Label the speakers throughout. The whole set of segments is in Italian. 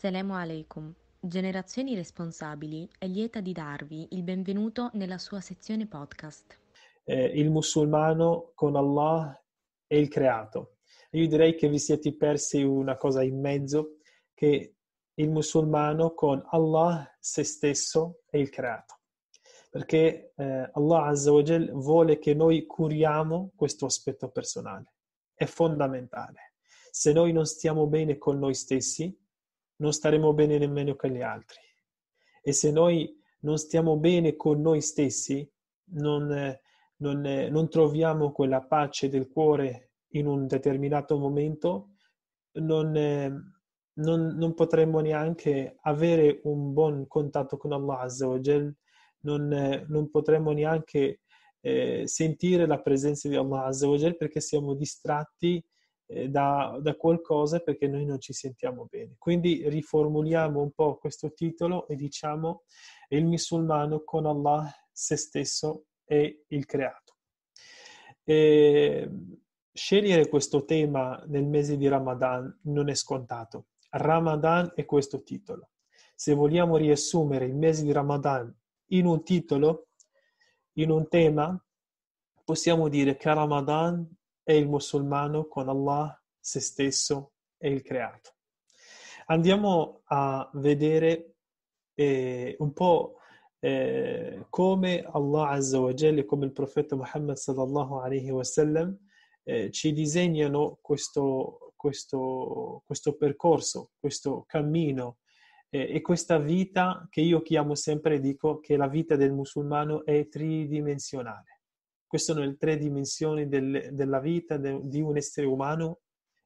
Speaker 1: Assalamu alaikum. Generazioni Responsabili è lieta di darvi il benvenuto
Speaker 2: nella sua sezione podcast.
Speaker 1: Eh, il musulmano con Allah e il creato. Io direi che vi siete persi una cosa in mezzo, che il musulmano con Allah, se stesso e il creato. Perché eh, Allah Azza wa Jal vuole che noi curiamo questo aspetto personale. È fondamentale. Se noi non stiamo bene con noi stessi, non staremo bene nemmeno con gli altri. E se noi non stiamo bene con noi stessi, non, eh, non, eh, non troviamo quella pace del cuore in un determinato momento, non, eh, non, non potremmo neanche avere un buon contatto con Allah Azzawajal, non, non potremmo neanche eh, sentire la presenza di Allah Azzawajal perché siamo distratti eh, da, da, qualcosa perché noi non ci sentiamo bene. Quindi riformuliamo un po' questo titolo e diciamo il musulmano con Allah, se stesso e il creato. E scegliere questo tema nel mese di Ramadan non è scontato. Ramadan è questo titolo. Se vogliamo riassumere il mese di Ramadan in un titolo, in un tema, possiamo dire che Ramadan è il musulmano con Allah, se stesso e il creato. Andiamo a vedere eh, un po' eh, come Allah Azza wa Jalla e come il profeta Muhammad sallallahu alaihi wasallam eh, ci disegnano questo, questo, questo percorso, questo cammino eh, e questa vita che io chiamo sempre, dico che la vita del musulmano è tridimensionale queste sono le tre dimensioni del, della vita de, di un essere umano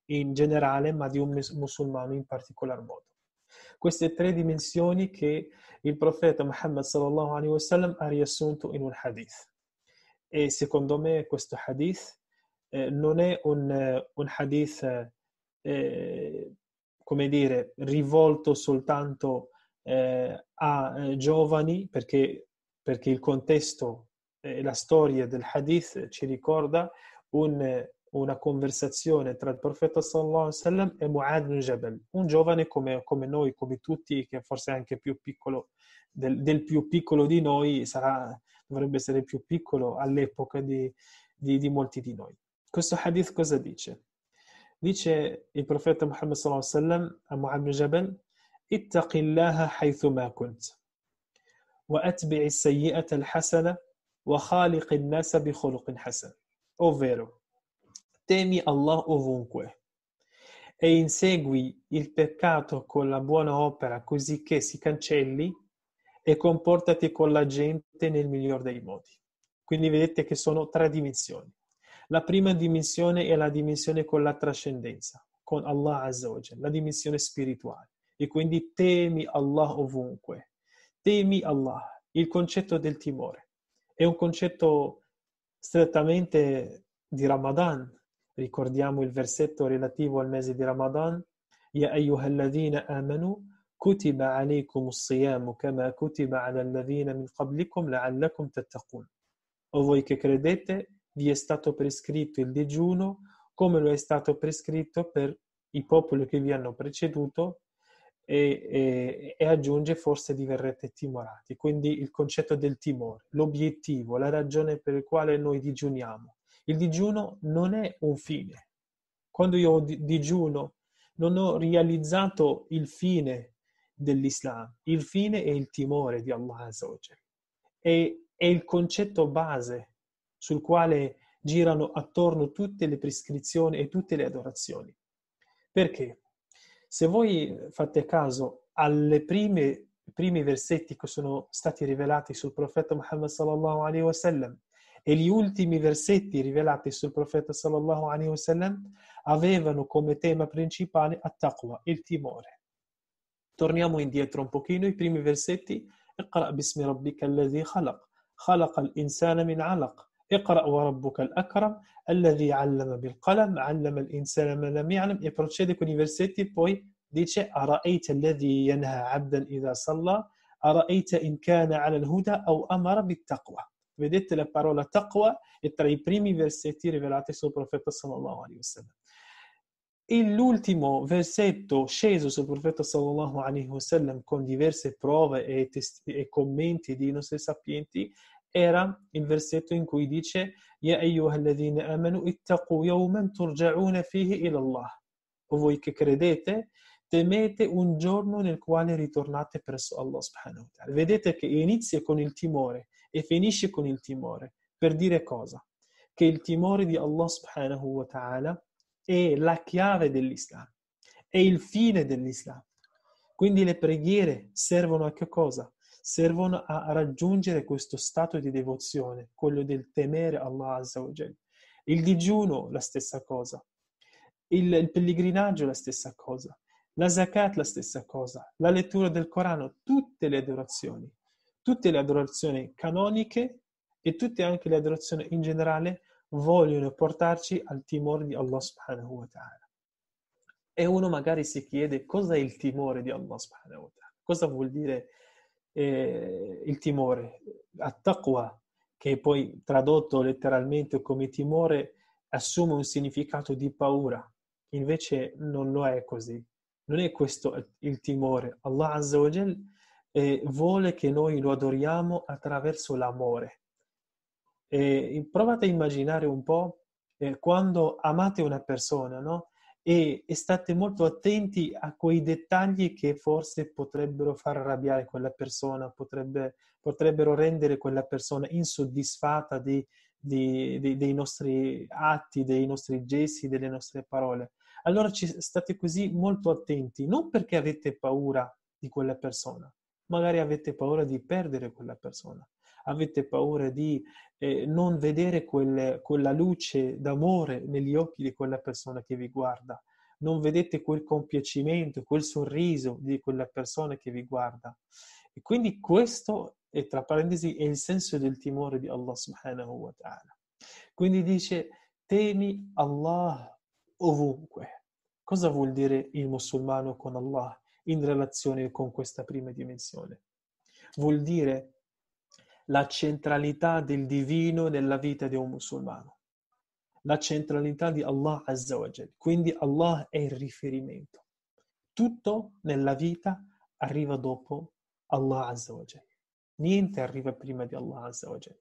Speaker 1: in generale, ma di un musulmano in particolar modo. Queste tre dimensioni che il profeta Muhammad sallallahu alaihi wasallam ha riassunto in un hadith. E secondo me questo hadith eh, non è un, eh, un hadith, eh, eh, come dire, rivolto soltanto eh, a eh, giovani, perché, perché il contesto eh, la storia del hadith eh, ci ricorda un, eh, una conversazione tra il profeta sallallahu alaihi wasallam e Mu'ad bin Jabal, un giovane come, come, noi, come tutti, che forse anche più piccolo del, del più piccolo di noi, sarà, dovrebbe essere più piccolo all'epoca di, di, di molti di noi. Questo hadith cosa dice? Dice il profeta Muhammad sallallahu alaihi wasallam a Mu'ad bin Jabal, ittaqillaha haythuma kunt, wa atbi'i sayyi'ata al-hasana Ovvero, temi Allah ovunque e insegui il peccato con la buona opera così che si cancelli e comportati con la gente nel miglior dei modi. Quindi vedete che sono tre dimensioni. La prima dimensione è la dimensione con la trascendenza, con Allah Azza la dimensione spirituale. E quindi temi Allah ovunque. Temi Allah, il concetto del timore è un concetto strettamente di Ramadan. Ricordiamo il versetto relativo al mese di Ramadan. يا أيها الذين آمنوا كتب عليكم الصيام كما كتب على الذين من قبلكم لعلكم تتقون. O voi che credete, vi è stato prescritto il digiuno come lo è stato prescritto per i popoli che vi hanno preceduto e, e, e, aggiunge forse diverrete timorati, quindi il concetto del timore, l'obiettivo, la ragione per la quale noi digiuniamo. Il digiuno non è un fine. Quando io digiuno non ho realizzato il fine dell'Islam, il fine è il timore di Allah Azzawajal. E, è il concetto base sul quale girano attorno tutte le prescrizioni e tutte le adorazioni. Perché? Se voi eh, fate caso alle prime primi versetti che sono stati rivelati sul profeta Muhammad sallallahu alaihi wasallam e gli ultimi versetti rivelati sul profeta sallallahu alaihi wasallam avevano come tema principale at-taqwa, il timore. Torniamo indietro un pochino, i primi versetti Iqra bismi rabbika alladhi khalaq, khalaqa al-insana min 'alaq. اقرا وربك الاكرم الذي علم بالقلم علم الانسان ما لم يعلم ابروتشيديك اونيفرسيتي بوي ديتش ارايت الذي ينهى عبدا اذا صلى ارايت ان كان على الهدى او امر بالتقوى بديت لا بارولا تقوى التري بريمي فيرسيتي ريفيلاتي سو بروفيتا صلى الله عليه وسلم E l'ultimo versetto sceso sul profeta sallallahu alaihi wasallam con diverse prove e, testi- e commenti di nostri sapienti era il versetto in cui dice Ya ayyuhalladhina amanu ittaqu yawman turja'una fihi ila Allah. O voi che credete, temete un giorno nel quale ritornate presso Allah subhanahu wa ta'ala. Vedete che inizia con il timore e finisce con il timore. Per dire cosa? Che il timore di Allah subhanahu wa ta'ala è la chiave dell'Islam, è il fine dell'Islam. Quindi le preghiere servono a che cosa? servono a raggiungere questo stato di devozione, quello del temere Allah Azza wa Jal. Il digiuno, la stessa cosa. Il, il pellegrinaggio, la stessa cosa. La zakat, la stessa cosa. La lettura del Corano, tutte le adorazioni. Tutte le adorazioni canoniche e tutte anche le adorazioni in generale vogliono portarci al timore di Allah subhanahu wa ta'ala. E uno magari si chiede cosa è il timore di Allah subhanahu wa ta'ala, cosa vuol dire timore? eh, il timore, attaqua, che poi tradotto letteralmente come timore assume un significato di paura, invece non lo è così. Non è questo il timore. Allah Azza wa Jal eh, vuole che noi lo adoriamo attraverso l'amore. E provate a immaginare un po' eh, quando amate una persona, no? e, e, state molto attenti a quei dettagli che forse potrebbero far arrabbiare quella persona, potrebbe, potrebbero rendere quella persona insoddisfatta di, di, di, dei nostri atti, dei nostri gesti, delle nostre parole. Allora ci, state così molto attenti, non perché avete paura di quella persona, magari avete paura di perdere quella persona, avete paura di eh, non vedere quelle, quella luce d'amore negli occhi di quella persona che vi guarda, non vedete quel compiacimento, quel sorriso di quella persona che vi guarda. E quindi questo, è, tra parentesi, è il senso del timore di Allah subhanahu wa ta'ala. Quindi dice, temi Allah ovunque. Cosa vuol dire il musulmano con Allah in relazione con questa prima dimensione? Vuol dire la centralità del divino nella vita di un musulmano, la centralità di Allah Azza wa Jal. Quindi Allah è il riferimento. Tutto nella vita arriva dopo Allah Azza wa Jal. Niente arriva prima di Allah Azza wa Jal.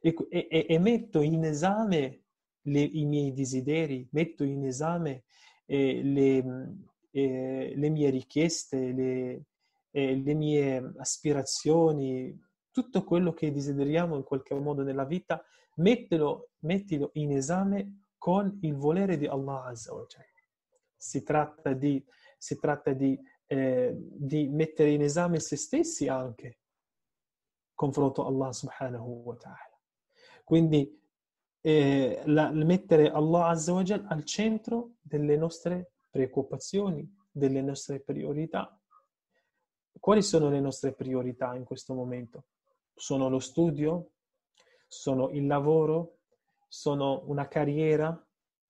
Speaker 1: E, e, e metto in esame le, i miei desideri, metto in esame eh, le, eh, le, mie richieste, le, eh, le mie aspirazioni, tutto quello che desideriamo in qualche modo nella vita, mettilo, mettilo in esame con il volere di Allah Azza wa Jalla. Si tratta, di, si tratta di, eh, di, mettere in esame se stessi anche, confronto a Allah subhanahu wa ta'ala. Quindi eh, la, mettere Allah Azza wa Jalla al centro delle nostre preoccupazioni, delle nostre priorità. Quali sono le nostre priorità in questo momento? sono lo studio, sono il lavoro, sono una carriera,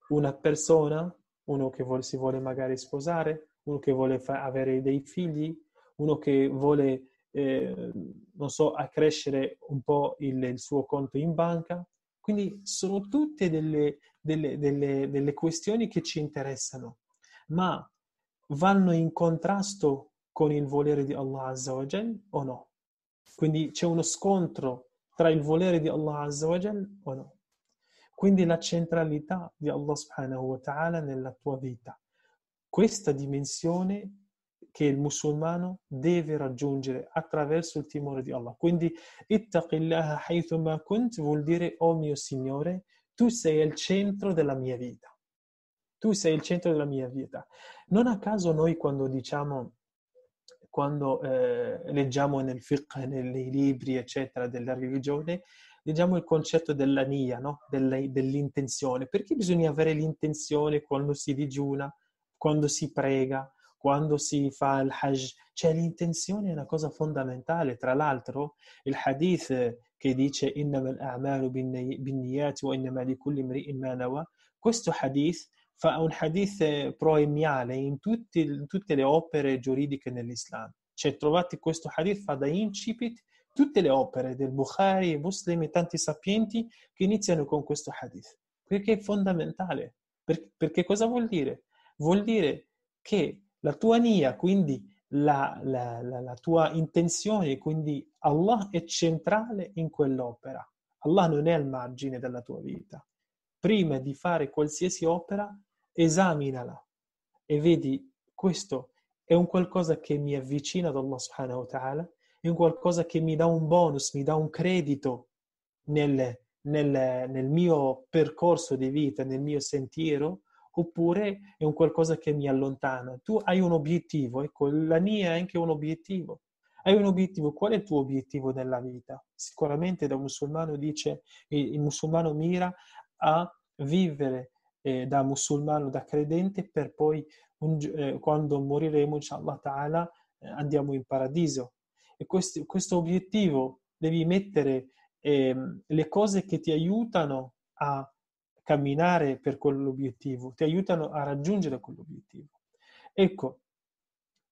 Speaker 1: una persona, uno che vuole, si vuole magari sposare, uno che vuole fa- avere dei figli, uno che vuole, eh, non so, accrescere un po' il, il, suo conto in banca. Quindi sono tutte delle, delle, delle, delle questioni che ci interessano, ma vanno in contrasto con il volere di Allah Azza o no? Quindi c'è uno scontro tra il volere di Allah Azza o no. Quindi la centralità di Allah subhanahu wa ta'ala nella tua vita. Questa dimensione che il musulmano deve raggiungere attraverso il timore di Allah. Quindi ittaqillaha haythuma kunt vuol dire oh mio Signore, tu sei il centro della mia vita. Tu sei il centro della mia vita. Non a caso noi quando diciamo quando eh, leggiamo nel fiqh, nei libri, eccetera, della religione, leggiamo il concetto della nia, no? Della, dell'intenzione. Perché bisogna avere l'intenzione quando si digiuna, quando si prega, quando si fa il hajj? Cioè l'intenzione è una cosa fondamentale. Tra l'altro il hadith che dice innama al-a'malu bin niyati wa innama kulli imri'in ma questo hadith fa un hadith eh, proemiale in, tutti, in tutte le opere giuridiche nell'Islam. Cioè trovate questo hadith, fa da incipit tutte le opere del Bukhari, Muslim e tanti sapienti che iniziano con questo hadith, perché è fondamentale. Per, perché cosa vuol dire? Vuol dire che la tua nia, quindi la, la, la, la tua intenzione, quindi Allah è centrale in quell'opera. Allah non è al margine della tua vita. Prima di fare qualsiasi opera, esaminala e vedi questo è un qualcosa che mi avvicina ad Allah subhanahu wa ta'ala, è un qualcosa che mi dà un bonus, mi dà un credito nel, nel, nel mio percorso di vita, nel mio sentiero, oppure è un qualcosa che mi allontana. Tu hai un obiettivo, ecco, la mia è anche un obiettivo. Hai un obiettivo, qual è il tuo obiettivo nella vita? Sicuramente da musulmano dice, il musulmano mira a vivere eh, da musulmano, da credente, per poi un, eh, quando moriremo, inshallah ta'ala, eh, andiamo in paradiso. E questo, questo obiettivo devi mettere ehm, le cose che ti aiutano a camminare per quell'obiettivo, ti aiutano a raggiungere quell'obiettivo. Ecco,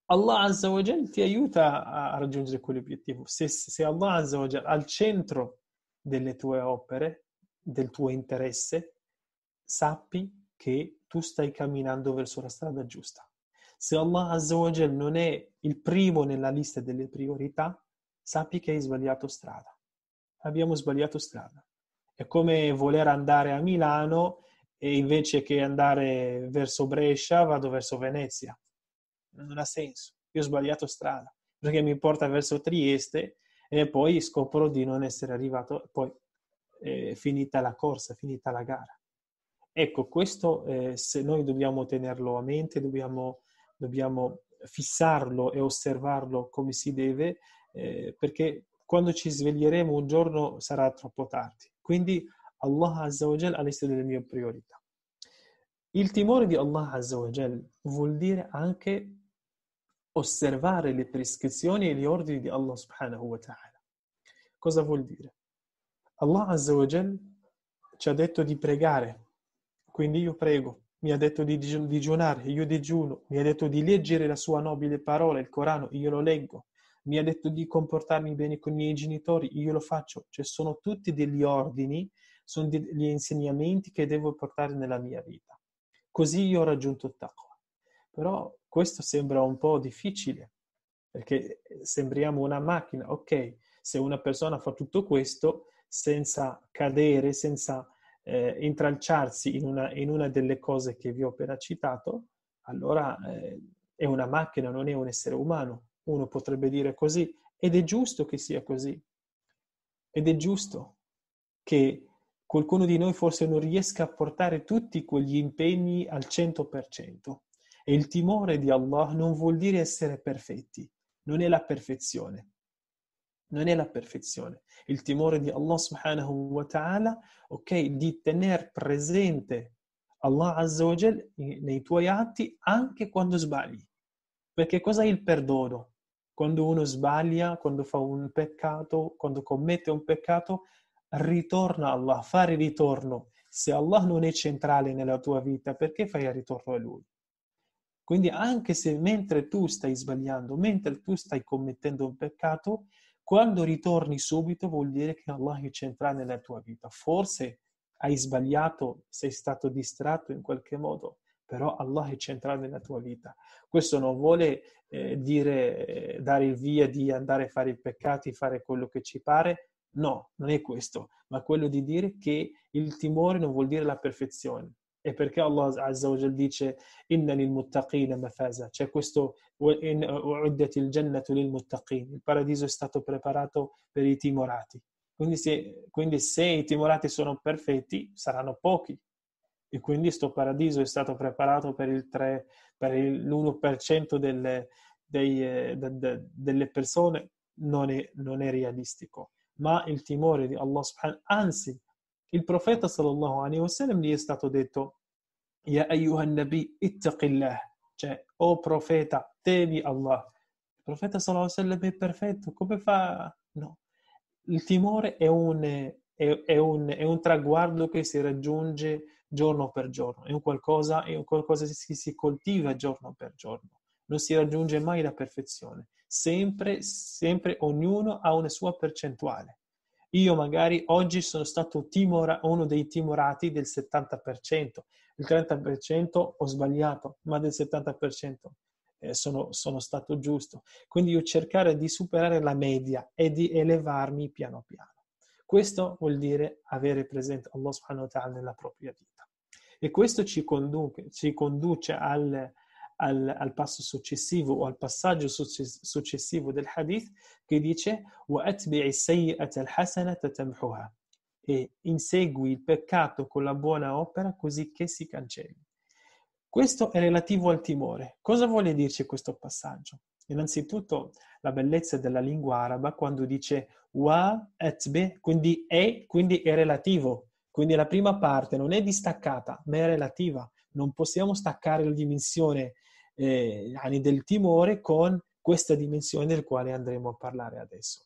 Speaker 1: Allah Azza wa Jal ti aiuta a raggiungere quell'obiettivo. Se, se Allah Azza wa Jal al centro delle tue opere, del tuo interesse, sappi che tu stai camminando verso la strada giusta. Se Allah Azzawajal non è il primo nella lista delle priorità, sappi che hai sbagliato strada. Abbiamo sbagliato strada. È come voler andare a Milano e invece che andare verso Brescia vado verso Venezia. Non ha senso. Io ho sbagliato strada perché mi porta verso Trieste e poi scopro di non essere arrivato. Poi è eh, finita la corsa, finita la gara. Ecco, questo eh, se noi dobbiamo tenerlo a mente, dobbiamo, dobbiamo fissarlo e osservarlo come si deve, eh, perché quando ci sveglieremo un giorno sarà troppo tardi. Quindi Allah Azza wa Jal ha messo delle mie priorità. Il timore di Allah Azza wa vuol dire anche osservare le prescrizioni e gli ordini di Allah Subhanahu wa Ta'ala. Cosa vuol dire? Allah Azza wa ci ha detto di pregare quindi io prego, mi ha detto di digiunare, io digiuno, mi ha detto di leggere la sua nobile parola, il Corano, io lo leggo, mi ha detto di comportarmi bene con i miei genitori, io lo faccio. Cioè sono tutti degli ordini, sono degli insegnamenti che devo portare nella mia vita. Così io ho raggiunto il taqwa. Però questo sembra un po' difficile, perché eh, sembriamo una macchina. Ok, se una persona fa tutto questo senza cadere, senza eh, intralciarsi in una, in una, delle cose che vi ho appena citato, allora eh, è una macchina, non è un essere umano. Uno potrebbe dire così ed è giusto che sia così. Ed è giusto che qualcuno di noi forse non riesca a portare tutti quegli impegni al 100%. E il timore di Allah non vuol dire essere perfetti, non è la perfezione, non è la perfezione. Il timore di Allah subhanahu wa ta'ala, ok, di tenere presente Allah azza nei tuoi atti anche quando sbagli. Perché cos'è il perdono? Quando uno sbaglia, quando fa un peccato, quando commette un peccato, ritorna a Allah, fare ritorno. Se Allah non è centrale nella tua vita, perché fai il ritorno a Lui? Quindi anche se mentre tu stai sbagliando, mentre tu stai commettendo un peccato, quando ritorni subito vuol dire che Allah è centrale nella tua vita. Forse hai sbagliato, sei stato distratto in qualche modo, però Allah è centrale nella tua vita. Questo non vuole eh, dire eh, dare il via di andare a fare i peccati, fare quello che ci pare, no, non è questo, ma quello di dire che il timore non vuol dire la perfezione, e perché Allah Azza wa Jal dice inna lil muttaqina mafaza, cioè questo il lil muttaqin, il paradiso è stato preparato per i timorati. Quindi se, quindi se i timorati sono perfetti, saranno pochi. E quindi questo paradiso è stato preparato per, il 3, per l'1% delle, dei, eh, de, de, delle persone, non è, non è realistico. Ma il timore di Allah, anzi, il profeta sallallahu alaihi wasallam gli è stato detto Ya ayyuhan nabi ittaqillah, cioè o oh profeta, temi Allah. Il profeta sallallahu alaihi wasallam è perfetto, come fa? No. Il timore è un, è, è, un, è un traguardo che si raggiunge giorno per giorno, è un qualcosa, è un qualcosa che si, si coltiva giorno per giorno. Non si raggiunge mai la perfezione. Sempre, sempre ognuno ha una sua percentuale. Io magari oggi sono stato timora, uno dei timorati del 70%, il 30% ho sbagliato, ma del 70% eh, sono, sono stato giusto. Quindi io cercare di superare la media e di elevarmi piano piano. Questo vuol dire avere presente Allah subhanahu wa ta'ala nella propria vita. E questo ci conduce, ci conduce al, al, al, passo successivo o al passaggio successivo del hadith che dice e insegui il peccato con la buona opera così che si cancelli. Questo è relativo al timore. Cosa vuole dirci questo passaggio? Innanzitutto la bellezza della lingua araba quando dice wa atbe, quindi è, quindi è relativo. Quindi la prima parte non è distaccata, ma è relativa. Non possiamo staccare la dimensione eh, del timore con questa dimensione del quale andremo a parlare adesso.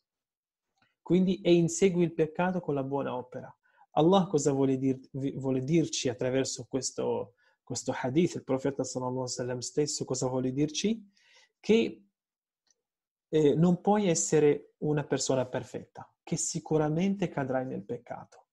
Speaker 1: Quindi e insegui il peccato con la buona opera. Allah cosa vuole, dir, vuole dirci attraverso questo, questo, hadith, il profeta sallallahu alaihi wasallam stesso cosa vuole dirci? Che eh, non puoi essere una persona perfetta, che sicuramente cadrai nel peccato.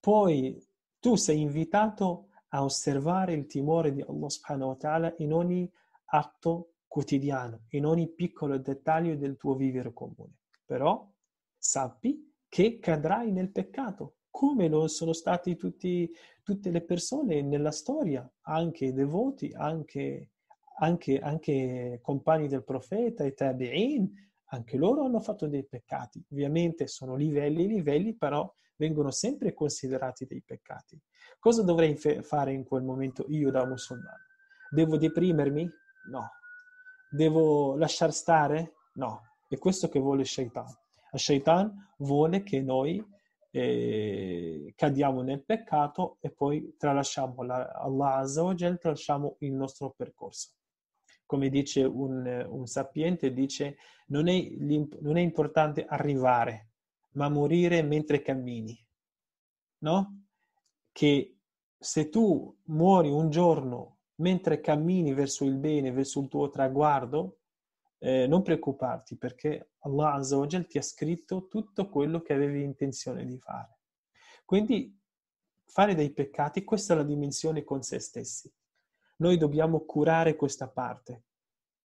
Speaker 1: Poi tu sei invitato a osservare il timore di Allah subhanahu wa ta'ala in ogni atto quotidiano, in ogni piccolo dettaglio del tuo vivere comune. Però sappi che cadrai nel peccato, come lo sono stati tutti, tutte le persone nella storia, anche i devoti, anche, anche, anche compagni del profeta, i tabi'in, anche loro hanno fatto dei peccati. Ovviamente sono livelli, livelli, però vengono sempre considerati dei peccati. Cosa dovrei fe- fare in quel momento io da musulmano? Devo deprimermi? No. Devo lasciar stare? No. È questo che vuole Shaitan. A Shaitan vuole che noi eh, cadiamo nel peccato e poi tralasciamo la, Allah Azza wa Jal, tralasciamo il nostro percorso. Come dice un, un sapiente, dice non è, non è importante arrivare, ma morire mentre cammini. No? Che se tu muori un giorno mentre cammini verso il bene, verso il tuo traguardo, eh, non preoccuparti perché Allah Azza wa ti ha scritto tutto quello che avevi intenzione di fare. Quindi fare dei peccati, questa è la dimensione con se stessi. Noi dobbiamo curare questa parte,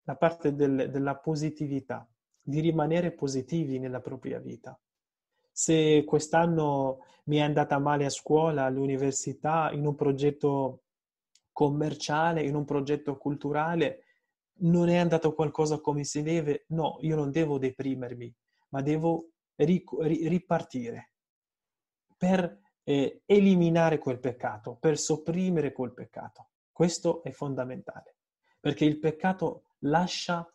Speaker 1: la parte del, della positività, di rimanere positivi nella propria vita. Se quest'anno mi è andata male a scuola, all'università, in un progetto commerciale, in un progetto culturale, non è andato qualcosa come si deve, no, io non devo deprimermi, ma devo ri- ripartire per eh, eliminare quel peccato, per sopprimere quel peccato. Questo è fondamentale, perché il peccato lascia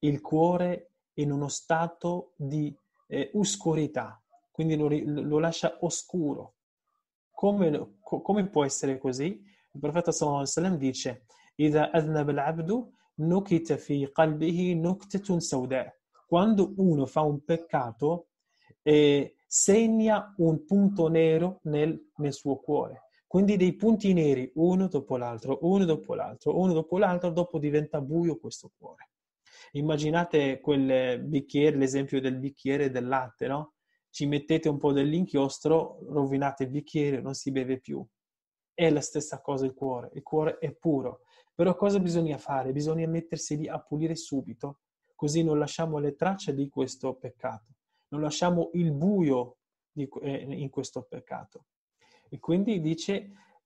Speaker 1: il cuore in uno stato di eh, oscurità, quindi lo, lo lascia oscuro. Come, come può essere così? Il profeta sallallahu alaihi wasallam dice: "Idha aznab al-'abdu nukita fi qalbihi nuktatun sawda". Quando uno fa un peccato eh, segna un punto nero nel, nel suo cuore. Quindi dei punti neri uno dopo l'altro, uno dopo l'altro, uno dopo l'altro, dopo diventa buio questo cuore. Immaginate quel bicchiere, l'esempio del bicchiere del latte, no? Ci mettete un po' dell'inchiostro, rovinate il bicchiere, non si beve più. È la stessa cosa il cuore, il cuore è puro. Però cosa bisogna fare? Bisogna mettersi lì a pulire subito, così non lasciamo le tracce di questo peccato, non lasciamo il buio di, eh, in questo peccato. E quindi dice,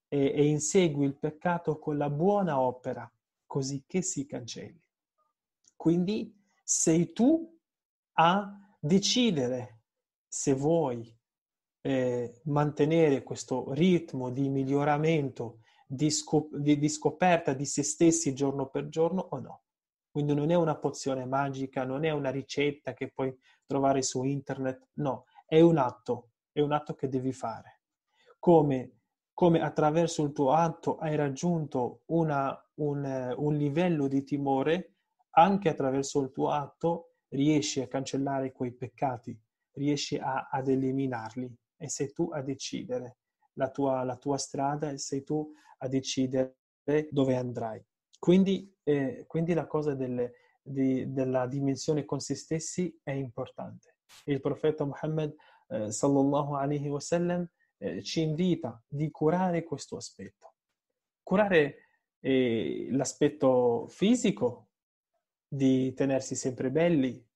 Speaker 1: eh, e insegui il peccato con la buona opera, così che si cancelli. Quindi sei tu a decidere se vuoi eh, mantenere questo ritmo di miglioramento, di, scop- di, di scoperta di se stessi giorno per giorno o no. Quindi non è una pozione magica, non è una ricetta che puoi trovare su internet, no, è un atto, è un atto che devi fare. Come, come attraverso il tuo atto hai raggiunto una, un, eh, un livello di timore, anche attraverso il tuo atto riesci a cancellare quei peccati, riesci a, ad eliminarli e sei tu a decidere la tua, la tua strada e sei tu a decidere dove andrai. Quindi, eh, quindi la cosa del, di, della dimensione con se stessi è importante. Il profeta Muhammad eh, sallallahu alaihi wasallam eh, ci invita di curare questo aspetto. Curare eh, l'aspetto fisico, di tenersi sempre belli,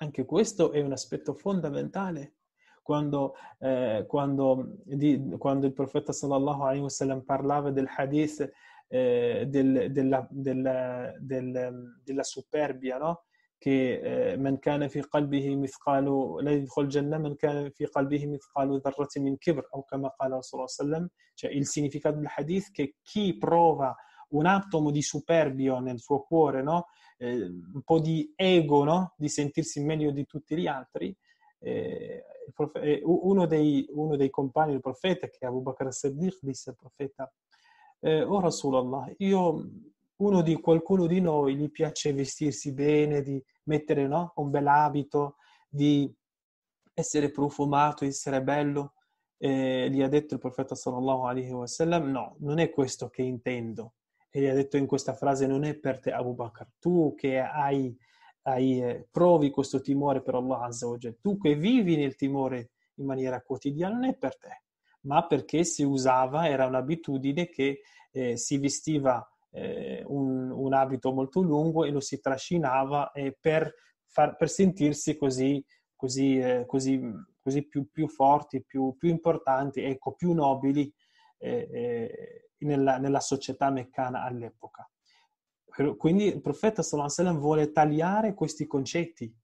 Speaker 1: anche questo è un aspetto fondamentale quando, eh, quando, di, quando il profeta sallallahu alaihi wasallam parlava del hadith eh, del, della, della, del, della, superbia, no? che eh, man kana fi qalbihi mithqalu la yadkhul janna man kana fi qalbihi mithqalu dharratin min kibr o kama qala Rasulullah sallam cioè il significato del hadith che chi prova un atomo di superbio nel suo cuore, no? eh, un po' di ego, no? di sentirsi meglio di tutti gli altri, eh, eh, uno dei, uno dei compagni del profeta, che è Abu Bakr al-Siddiq, disse al profeta, eh, oh Rasulallah, io, uno di, qualcuno di noi gli piace vestirsi bene, di mettere no, un bel abito, di essere profumato, di essere bello. Eh, gli ha detto il profeta sallallahu alaihi sallam, no, non è questo che intendo. E gli ha detto in questa frase, non è per te Abu Bakr, tu che hai hai, eh, provi questo timore per Allah Azza wa Jal, tu che vivi nel timore in maniera quotidiana non è per te, ma perché si usava, era un'abitudine che eh, si vestiva eh, un, un, abito molto lungo e lo si trascinava eh, per, far, per, sentirsi così, così, eh, così, così più, più, forti, più, più, importanti, ecco, più nobili eh, nella, nella società meccana all'epoca. Quindi il profeta Sallallahu vuole tagliare questi concetti,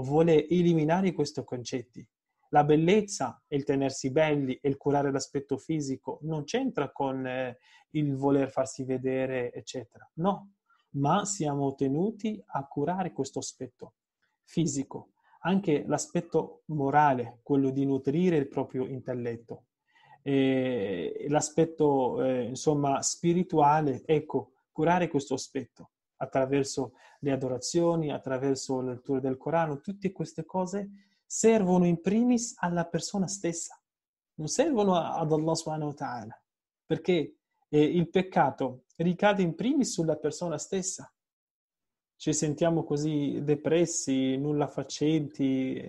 Speaker 1: vuole eliminare questi concetti. La bellezza e il tenersi belli e il curare l'aspetto fisico non c'entra con eh, il voler farsi vedere, eccetera. No, ma siamo tenuti a curare questo aspetto fisico, anche l'aspetto morale, quello di nutrire il proprio intelletto. E l'aspetto, eh, insomma, spirituale, ecco, curare questo aspetto attraverso le adorazioni, attraverso la lettura del Corano, tutte queste cose servono in primis alla persona stessa, non servono ad Allah subhanahu wa ta'ala, perché eh, il peccato ricade in primis sulla persona stessa. Ci sentiamo così depressi, nulla facenti.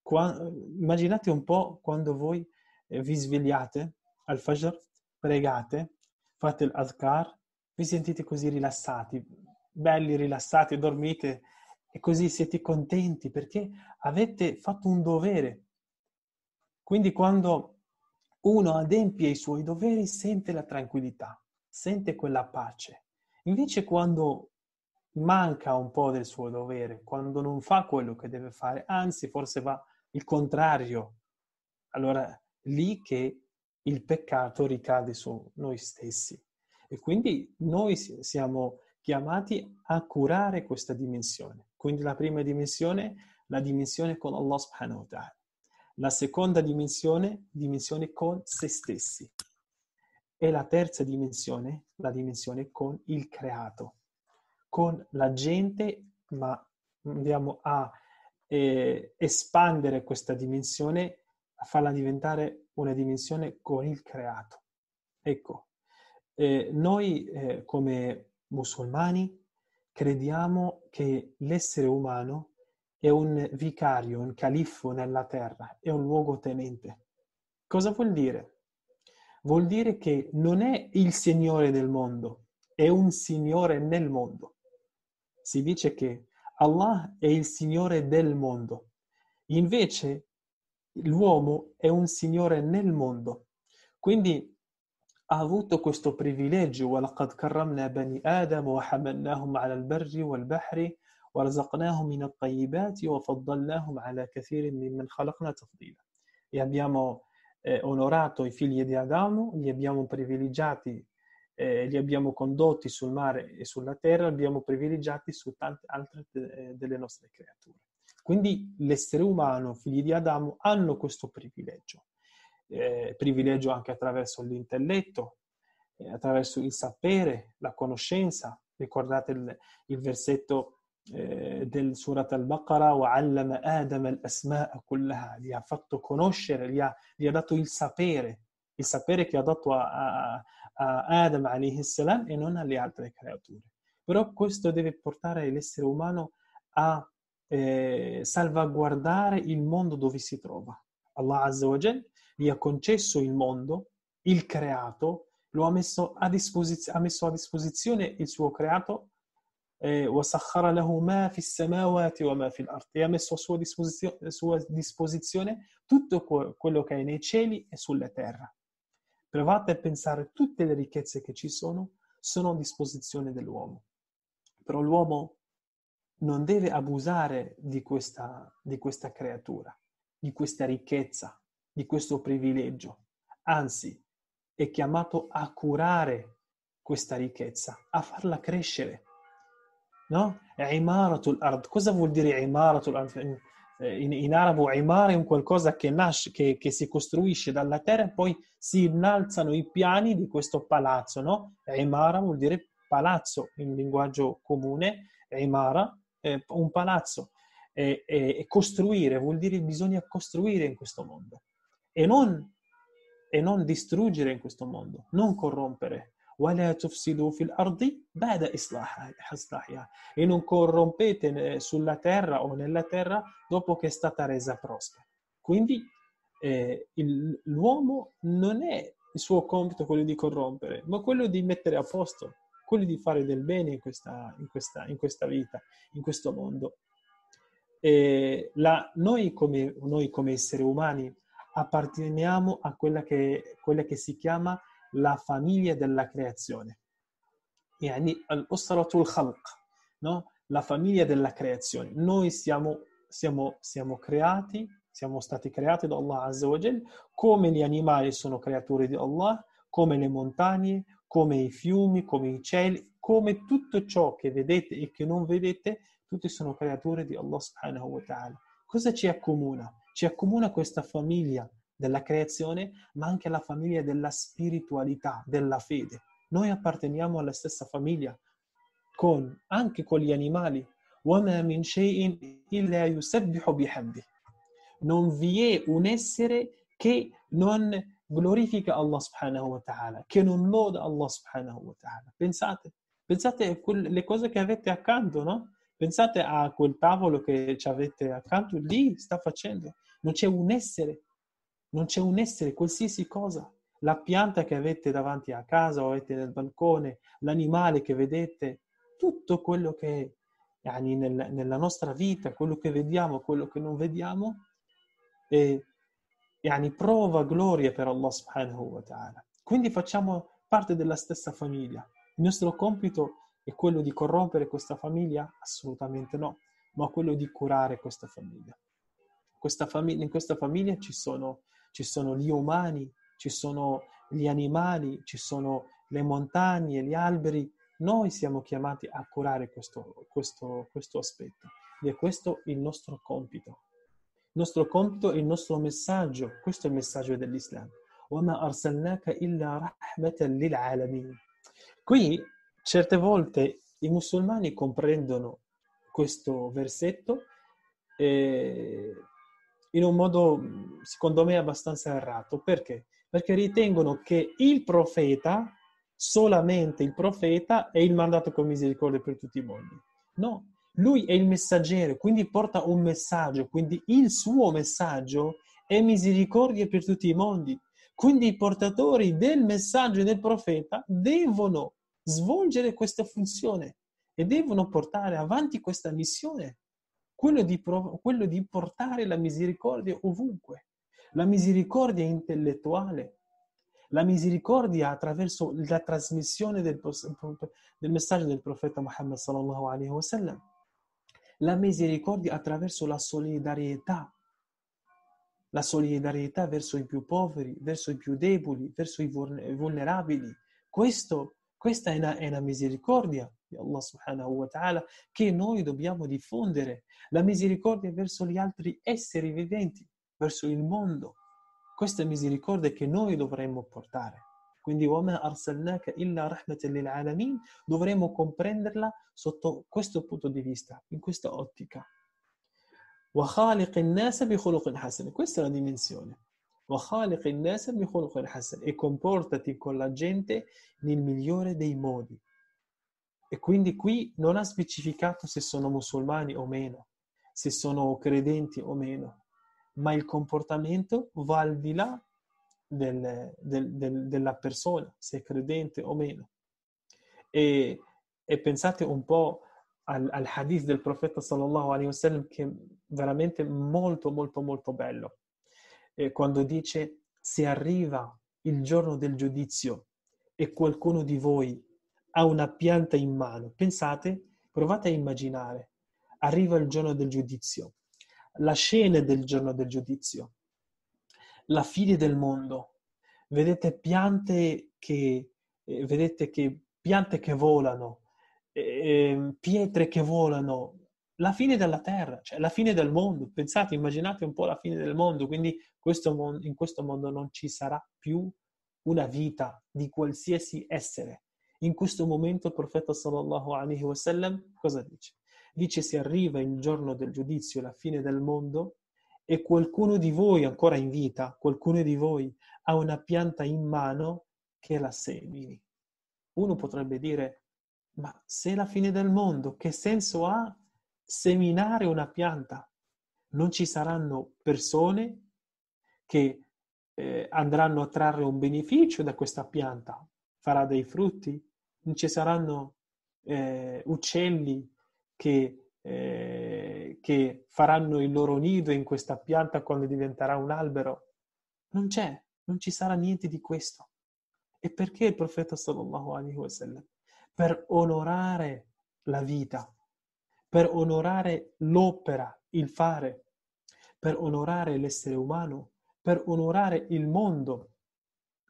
Speaker 1: Qua, immaginate un po' quando voi eh, vi svegliate al Fajr, pregate, fate l'azkar, vi sentite così rilassati, belli rilassati, dormite e così siete contenti perché avete fatto un dovere. Quindi quando uno adempie i suoi doveri sente la tranquillità, sente quella pace. Invece quando manca un po' del suo dovere, quando non fa quello che deve fare, anzi forse va il contrario, allora lì che il peccato ricade su noi stessi. E quindi noi siamo chiamati a curare questa dimensione. Quindi la prima dimensione, la dimensione con Allah subhanahu wa ta'ala. La seconda dimensione, dimensione con se stessi. E la terza dimensione, la dimensione con il creato, con la gente, ma andiamo a eh, espandere questa dimensione, a farla diventare una dimensione con il creato. Ecco, eh, noi eh, come musulmani crediamo che l'essere umano è un vicario, un califfo nella terra, è un luogotenente. Cosa vuol dire? Vuol dire che non è il Signore del mondo, è un Signore nel mondo. Si dice che Allah è il Signore del mondo. Invece l'uomo è un Signore nel mondo. Quindi ha avuto questo privilegio وَلَقَدْ كَرَّمْنَا بَنِي آدَمَ وَحَمَلْنَاهُمْ عَلَى الْبَرِّ وَالْبَحْرِ وَرَزَقْنَاهُمْ مِنَ الطَّيِّبَاتِ وَفَضَّلْنَاهُمْ عَلَى كَثِيرٍ مِمَّنْ خَلَقْنَا تَفْضِيلًا E abbiamo eh, onorato i figli di Adamo, li abbiamo privilegiati, eh, li abbiamo condotti sul mare e sulla terra, li abbiamo privilegiati su tante altre de- eh, delle nostre creature. Quindi l'essere umano, figli di Adamo, hanno questo privilegio eh, privilegio anche attraverso l'intelletto, eh, attraverso il sapere, la conoscenza. Ricordate il, il versetto eh, del Surat al-Baqarah, وَعَلَّمَ آدَمَ الْأَسْمَاءَ كُلَّهَا, gli ha fatto conoscere, gli ha, gli ha dato il sapere, il sapere che ha dato a, a, a Adam salam, e non alle altre creature. Però questo deve portare l'essere umano a eh, salvaguardare il mondo dove si trova. Allah Azza wa Jal gli ha concesso il mondo, il creato, lo ha messo a, disposiz- ha messo a disposizione il suo creato eh, e ha messo a sua, disposizio- a sua disposizione tutto que- quello che è nei cieli e sulla terra. Provate a pensare tutte le ricchezze che ci sono sono a disposizione dell'uomo. Però l'uomo non deve abusare di questa, di questa creatura, di questa ricchezza, di questo privilegio, anzi è chiamato a curare questa ricchezza, a farla crescere. No? Imaratul ard. Cosa vuol dire imaratul ard? Eh, in, in, arabo imara è un qualcosa che nasce, che, che, si costruisce dalla terra e poi si innalzano i piani di questo palazzo, no? Imara vuol dire palazzo in linguaggio comune, imara è un palazzo. E, e, e costruire vuol dire bisogna costruire in questo mondo e non, e non distruggere in questo mondo, non corrompere. E non corrompete sulla terra o nella terra dopo che è stata resa prospera. Quindi eh, il, l'uomo non è il suo compito quello di corrompere, ma quello di mettere a posto, quello di fare del bene in questa, in questa, in questa vita, in questo mondo. La, noi, come, noi come esseri umani apparteniamo a quella che, quella che si chiama la famiglia della creazione. Yani al-usratul khalq, no? la famiglia della creazione. Noi siamo, siamo, siamo creati, siamo stati creati da Allah Azza wa Jal, come gli animali sono creatori di Allah, come le montagne, come i fiumi, come i cieli, come tutto ciò che vedete e che non vedete, tutti sono creature di Allah subhanahu wa ta'ala. Cosa ci accomuna? Ci accomuna questa famiglia della creazione, ma anche la famiglia della spiritualità, della fede. Noi apparteniamo alla stessa famiglia, con, anche con gli animali. Non vi è un essere che non glorifica Allah subhanahu wa ta'ala, che non loda Allah subhanahu wa ta'ala. Pensate, pensate a quelle, le cose che avete accanto, no? Pensate a quel tavolo che ci avete accanto, lì sta facendo. Non c'è un essere, non c'è un essere, qualsiasi cosa. La pianta che avete davanti a casa o avete nel balcone, l'animale che vedete, tutto quello che è nella nostra vita, quello che vediamo, quello che non vediamo, è, è, prova gloria per Allah subhanahu wa ta'ala. Quindi facciamo parte della stessa famiglia. Il nostro compito è è quello di corrompere questa famiglia? Assolutamente no, ma quello di curare questa famiglia. Questa famig- in questa famiglia ci sono, ci sono gli umani, ci sono gli animali, ci sono le montagne, gli alberi. Noi siamo chiamati a curare questo, questo, questo aspetto ed è questo il nostro compito. Il nostro compito è il nostro messaggio, questo è il messaggio dell'Islam. Qui Certe volte i musulmani comprendono questo versetto in un modo, secondo me, abbastanza errato. Perché? Perché ritengono che il profeta, solamente il profeta, è il mandato con misericordia per tutti i mondi. No, lui è il messaggero, quindi porta un messaggio, quindi il suo messaggio è misericordia per tutti i mondi. Quindi i portatori del messaggio del profeta devono svolgere questa funzione e devono portare avanti questa missione, quello di, prov- quello di portare la misericordia ovunque, la misericordia intellettuale, la misericordia attraverso la trasmissione del, del messaggio del profeta Muhammad sallallahu alaihi wasallam, la misericordia attraverso la solidarietà, la solidarietà verso i più poveri, verso i più deboli, verso i vulnerabili. Questo questa è la, è una misericordia di Allah subhanahu wa ta'ala che noi dobbiamo diffondere, la misericordia verso gli altri esseri viventi, verso il mondo. Questa è misericordia che noi dovremmo portare. Quindi وَمَا أَرْسَلْنَاكَ إِلَّا رَحْمَةً لِلْعَالَمِينَ dovremmo comprenderla sotto questo punto di vista, in questa ottica. وَخَالِقِ النَّاسَ بِخُلُقٍ حَسَنٍ Questa è la dimensione e comportati con la gente nel migliore dei modi. E quindi qui non ha specificato se sono musulmani o meno, se sono credenti o meno, ma il comportamento va al di là del, del, del, della persona, se è credente o meno. E, e pensate un po' al, al hadith del profeta sallallahu alaihi wasallam che è veramente molto molto molto bello eh, quando dice se arriva il giorno del giudizio e qualcuno di voi ha una pianta in mano, pensate, provate a immaginare, arriva il giorno del giudizio, la scena del giorno del giudizio, la fine del mondo, vedete piante che, eh, vedete che piante che volano, eh, ehm, pietre che volano, la fine della Terra, cioè la fine del mondo. Pensate, immaginate un po' la fine del mondo, quindi questo, in questo mondo non ci sarà più una vita di qualsiasi essere. In questo momento il profeta sallallahu alaihi wasallam cosa dice? Dice se arriva il giorno del giudizio, la fine del mondo, e qualcuno di voi ancora in vita, qualcuno di voi ha una pianta in mano che la semini. Uno potrebbe dire, ma se è la fine del mondo, che senso ha seminare una pianta. Non ci saranno persone che eh, andranno a trarre un beneficio da questa pianta, farà dei frutti, non ci saranno eh, uccelli che, eh, che faranno il loro nido in questa pianta quando diventerà un albero. Non c'è, non ci sarà niente di questo. E perché il profeta sallallahu alaihi wasallam? Per onorare la vita, per onorare l'opera, il fare, per onorare l'essere umano, per onorare il mondo,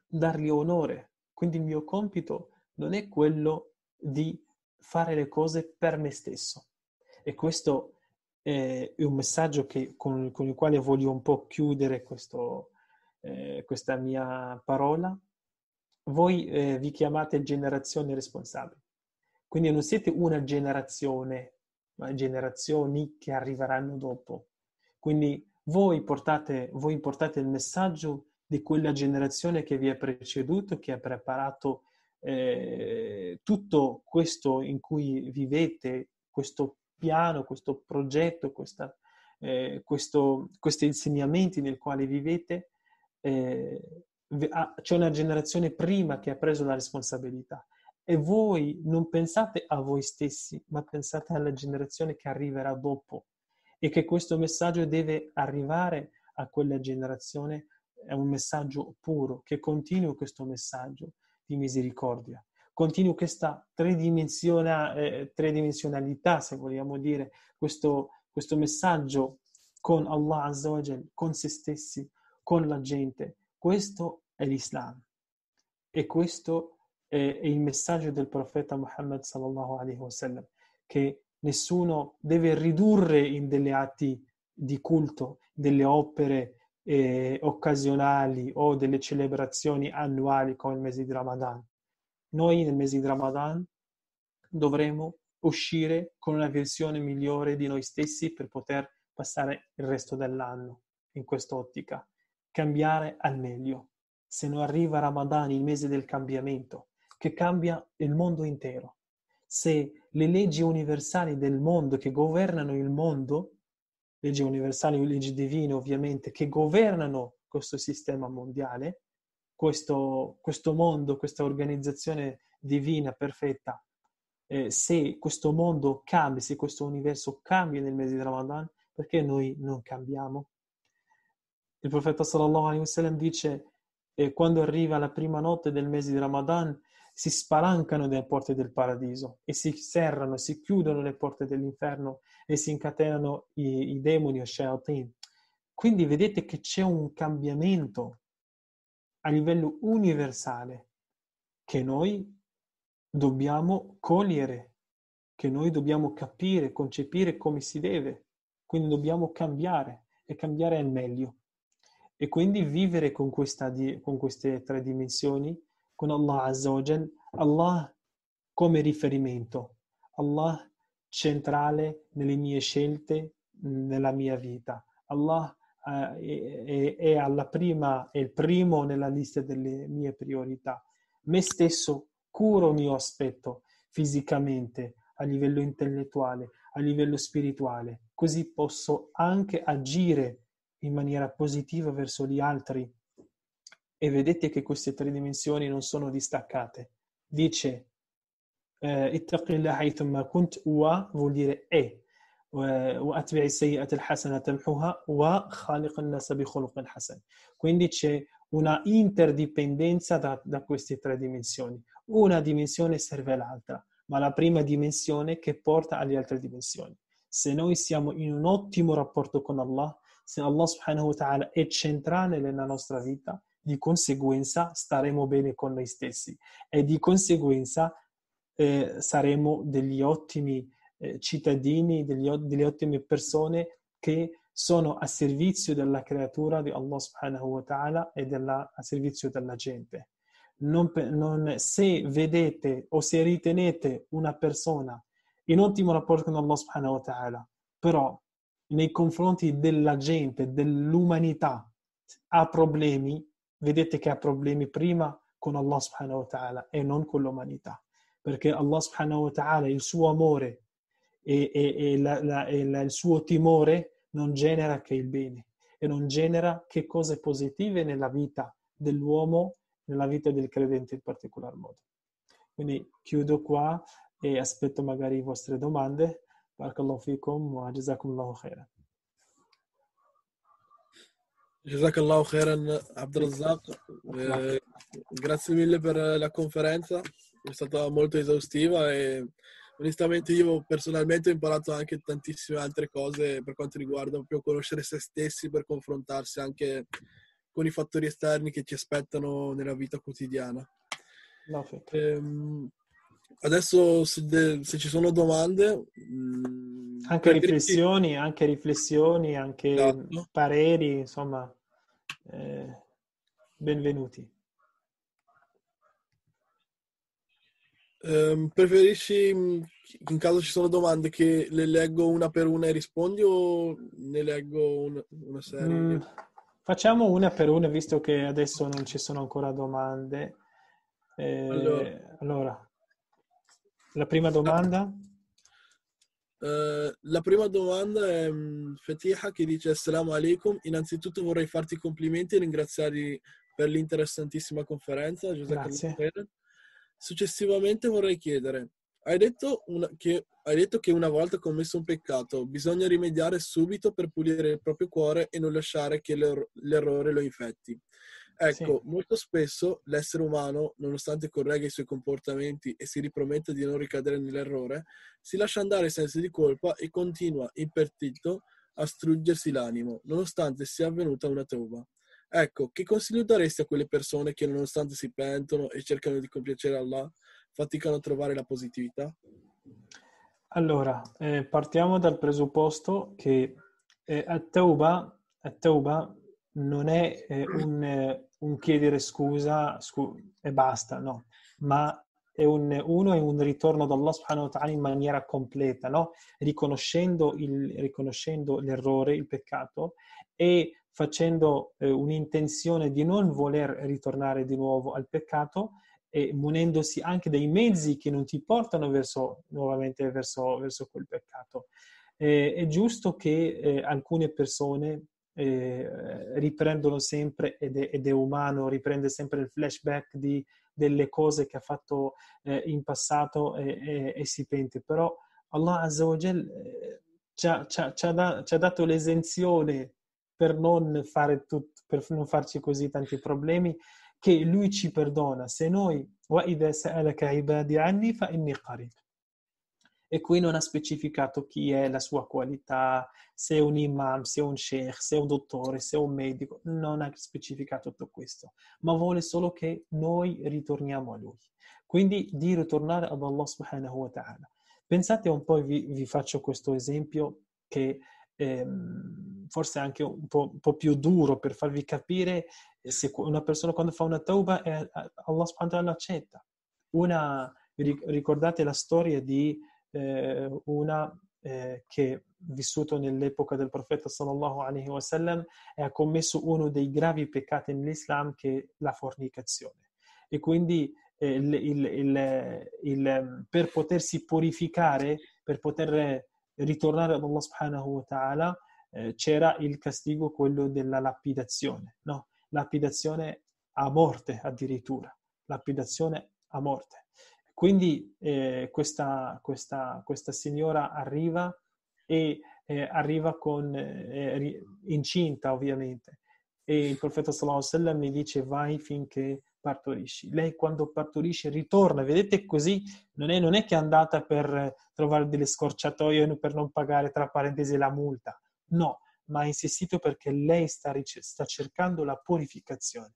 Speaker 1: dargli onore. Quindi il mio compito non è quello di fare le cose per me stesso. E questo è un messaggio che, con, con, il quale voglio un po' chiudere questo, eh, questa mia parola. Voi eh, vi chiamate generazione responsabile. Quindi non siete una generazione eh, generazioni che arriveranno dopo. Quindi voi portate, voi portate il messaggio di quella generazione che vi ha preceduto, che ha preparato eh, tutto questo in cui vivete, questo piano, questo progetto, questa, eh, questo, questi insegnamenti nel quale vivete, eh, ah, c'è una generazione prima che ha preso la responsabilità e voi non pensate a voi stessi, ma pensate alla generazione che arriverà dopo e che questo messaggio deve arrivare a quella generazione, è un messaggio puro, che continui questo messaggio di misericordia, continui questa eh, tridimensionalità, se vogliamo dire, questo, questo messaggio con Allah Azza wa Jal, con se stessi, con la gente. Questo è l'Islam e questo e, e il messaggio del profeta Muhammad sallallahu alaihi wasallam, che nessuno deve ridurre in delle atti di culto, delle opere eh, occasionali o delle celebrazioni annuali come il mese di Ramadan. Noi nel mese di Ramadan dovremo uscire con una versione migliore di noi stessi per poter passare il resto dell'anno in quest'ottica, cambiare al meglio. Se non arriva Ramadan, il mese del cambiamento, che cambia il mondo intero. Se le leggi universali del mondo che governano il mondo, leggi universali, leggi divine ovviamente, che governano questo sistema mondiale, questo, questo mondo, questa organizzazione divina perfetta, eh, se questo mondo cambia, se questo universo cambia nel mese di Ramadan, perché noi non cambiamo? Il profeta sallallahu alaihi wasallam dice eh, quando arriva la prima notte del mese di Ramadan si spalancano delle porte del paradiso e si serrano, si chiudono le porte dell'inferno e si incatenano i, i demoni o shayatin. Quindi vedete che c'è un cambiamento a livello universale che noi dobbiamo cogliere, che noi dobbiamo capire, concepire come si deve. Quindi dobbiamo cambiare e cambiare al meglio. E quindi vivere con, questa, con queste tre dimensioni con Allah Azza Allah come riferimento, Allah centrale nelle mie scelte, nella mia vita. Allah eh, è, è, prima, è il primo nella lista delle mie priorità. Me stesso curo il mio aspetto fisicamente, a livello intellettuale, a livello spirituale, così posso anche agire in maniera positiva verso gli altri e vedete che queste tre dimensioni non sono distaccate. Dice eh, ittaqillah haythumma kunt wa vuol dire e quindi c'è una interdipendenza da, da queste tre dimensioni una dimensione serve all'altra ma la prima dimensione che porta alle altre dimensioni se noi siamo in un ottimo rapporto con Allah se Allah subhanahu wa ta'ala è centrale nella nostra vita di conseguenza staremo bene con noi stessi e di conseguenza eh, saremo degli ottimi eh, cittadini, degli, delle ottime persone che sono a servizio della creatura di Allah subhanahu wa ta'ala e della, a servizio della gente. Non, non, se vedete o se ritenete una persona in ottimo rapporto con Allah subhanahu wa ta'ala, però nei confronti della gente, dell'umanità, ha problemi, vedete che ha problemi prima con Allah subhanahu wa ta'ala e non con l'umanità. Perché Allah subhanahu wa ta'ala, il suo amore e, e, e, la, la, e la, il suo timore non genera che il bene e non genera che cose positive nella vita dell'uomo, nella vita del credente in particolar modo. Quindi chiudo qua e aspetto magari le vostre domande. Barakallahu fikum wa jazakumullahu khairan.
Speaker 2: Jazakallah الله خيرا عبد الرزاق eh, grazie mille per la conferenza è stata molto esaustiva e onestamente io personalmente ho imparato anche tantissime altre cose per quanto riguarda proprio conoscere se stessi per confrontarsi anche con i fattori esterni che ci aspettano nella vita quotidiana. No, certo. ehm, Adesso se,
Speaker 1: se ci sono domande... Mh, mm, anche, riflessioni, chi... anche riflessioni, anche esatto. pareri, insomma, eh, benvenuti.
Speaker 2: Um, preferisci, mm, in caso ci sono domande, che le leggo una per una e rispondi o ne leggo una, una serie? Mm,
Speaker 1: facciamo una per una, visto che adesso non ci sono ancora
Speaker 2: domande. Eh, allora. allora.
Speaker 1: La prima domanda?
Speaker 2: Uh, la prima domanda è um, mm, Fetiha che dice Assalamu alaikum. Innanzitutto vorrei farti complimenti e ringraziarti per l'interessantissima conferenza, Giuseppe. Successivamente vorrei chiedere, hai detto, una, che, hai detto che una volta commesso un peccato bisogna rimediare subito per pulire il proprio cuore e non lasciare che l'er- l'errore lo infetti. Ecco, sì. molto spesso l'essere umano, nonostante corregga i suoi comportamenti e si riprometta di non ricadere nell'errore, si lascia andare senza di colpa e continua impertito a struggersi l'animo, nonostante sia avvenuta una trova. Ecco, che consiglio daresti a quelle persone che nonostante si pentono e cercano di compiacere Allah, faticano a trovare la positività?
Speaker 1: Allora, eh, partiamo dal presupposto che eh, at-tauba, non è eh, un, un, chiedere scusa scu- e basta, no, ma è un, uno è un ritorno da subhanahu wa ta'ala in maniera completa, no? riconoscendo, il, riconoscendo l'errore, il peccato e facendo eh, un'intenzione di non voler ritornare di nuovo al peccato e munendosi anche dei mezzi che non ti portano verso, nuovamente verso, verso quel peccato. Eh, è giusto che eh, alcune persone eh, riprendono sempre, ed è, ed è, umano, riprende sempre il flashback di, delle cose che ha fatto eh, in passato e, e, e, si pente. Però Allah Azza eh, ci, ha, ci, ha, ci, ha da, ci ha dato l'esenzione per non, fare tut, per non farci così tanti problemi, che Lui ci perdona. Se noi, وَإِذَا سَأَلَكَ عِبَادِ عَنِّي فَإِنِّي قَرِيبٌ e qui non ha specificato chi è la sua qualità, se è un imam, se è un sheikh, se è un dottore, se è un medico, non ha specificato tutto questo, ma vuole solo che noi ritorniamo a lui. Quindi di ritornare ad Allah subhanahu wa ta'ala. Pensate un po', vi, vi faccio questo esempio che ehm, forse è anche un po', un po', più duro per farvi capire se una persona quando fa una tauba eh, eh, Allah subhanahu wa ta'ala accetta. Una, ricordate la storia di eh, una eh, che vissuto nell'epoca del profeta sallallahu alaihi wasallam e ha commesso uno dei gravi peccati nell'Islam che è la fornicazione. E quindi eh, il, il, il, per potersi purificare, per poter ritornare ad Allah subhanahu wa ta'ala, eh, c'era il castigo, quello della lapidazione, no? Lapidazione a morte addirittura, lapidazione a morte. Quindi eh, questa, questa, questa, signora arriva e eh, arriva con, eh, eh incinta ovviamente e il profeta sallallahu alaihi wasallam mi dice vai finché partorisci. Lei quando partorisce ritorna, vedete così, non è, non è, che è andata per trovare delle scorciatoie per non pagare tra parentesi la multa, no, ma ha insistito perché lei sta, sta cercando la purificazione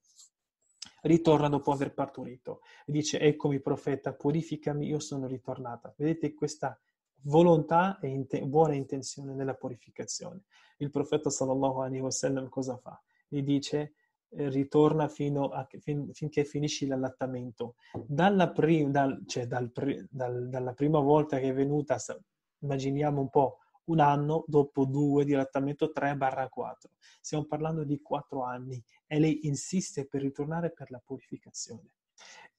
Speaker 1: ritorna dopo aver partorito e dice eccomi profeta, purificami, io sono ritornata. Vedete questa volontà e inten- buona intenzione nella purificazione. Il profeta sallallahu alaihi wasallam cosa fa? Gli dice eh, ritorna fino a, fin, finché finisci l'allattamento. Dalla, prim, dal, cioè dal, dal, dalla prima volta che è venuta, immaginiamo un po', un anno, dopo due di allattamento 3 4. Stiamo parlando di quattro anni e lei insiste per ritornare per la purificazione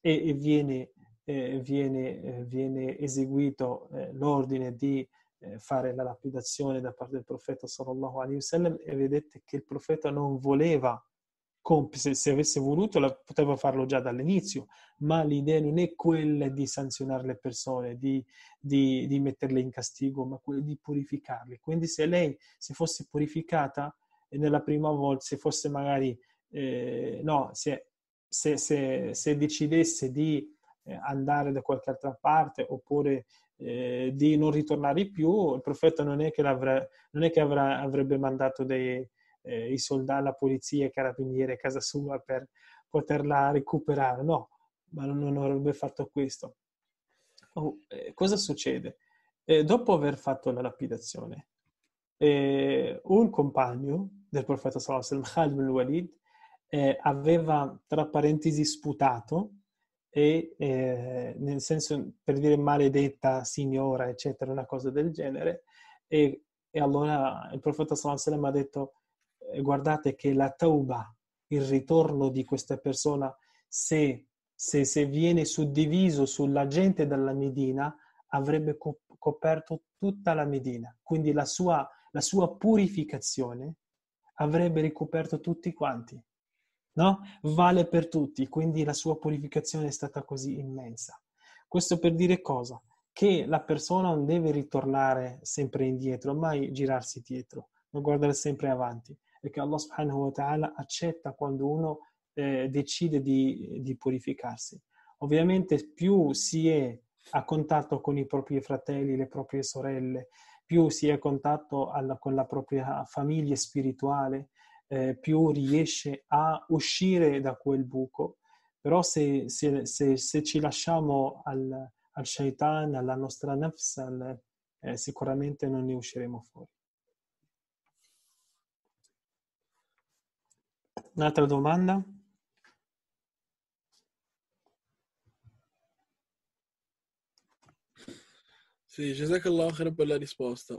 Speaker 1: e, e viene, eh, viene, eh, viene, eseguito eh, l'ordine di eh, fare la lapidazione da parte del profeta sallallahu alaihi wasallam e vedete che il profeta non voleva compiere, se avesse voluto la, poteva farlo già dall'inizio, ma l'idea non è quella di sanzionare le persone, di, di, di metterle in castigo, ma quella di purificarle. Quindi se lei si fosse purificata eh, nella prima volta, se fosse magari eh, no, se, se, se, se, decidesse di eh, andare da qualche altra parte oppure eh, di non ritornare più, il profeta non è che, non è che avrà, avrebbe mandato dei, eh, i soldati, la polizia, i carabinieri a casa sua per poterla recuperare, no, ma non, non avrebbe fatto questo. Oh, eh, cosa succede? Eh, dopo aver fatto la lapidazione, eh, un compagno del profeta Salah al Wasallam, Khalid bin Walid, eh, aveva tra parentesi sputato e eh, nel senso per dire maledetta signora eccetera una cosa del genere e, e allora il profeta sallallahu ha detto eh, guardate che la tauba il ritorno di questa persona se, se, se viene suddiviso sulla gente della Medina avrebbe co- coperto tutta la Medina quindi la sua, la sua purificazione avrebbe ricoperto tutti quanti no? Vale per tutti, quindi la sua purificazione è stata così immensa. Questo per dire cosa? Che la persona non deve ritornare sempre indietro, mai girarsi dietro, ma guardare sempre avanti, E che Allah subhanahu wa ta'ala accetta quando uno eh, decide di, di purificarsi. Ovviamente più si è a contatto con i propri fratelli, le proprie sorelle, più si è a contatto alla, con la propria famiglia spirituale, eh, più riesce a uscire da quel buco. Però se, se, se, se ci lasciamo al, al shaitan, alla nostra nafsal, eh, sicuramente non ne usciremo fuori. Un'altra domanda?
Speaker 2: Sì, Jazakallah per la risposta.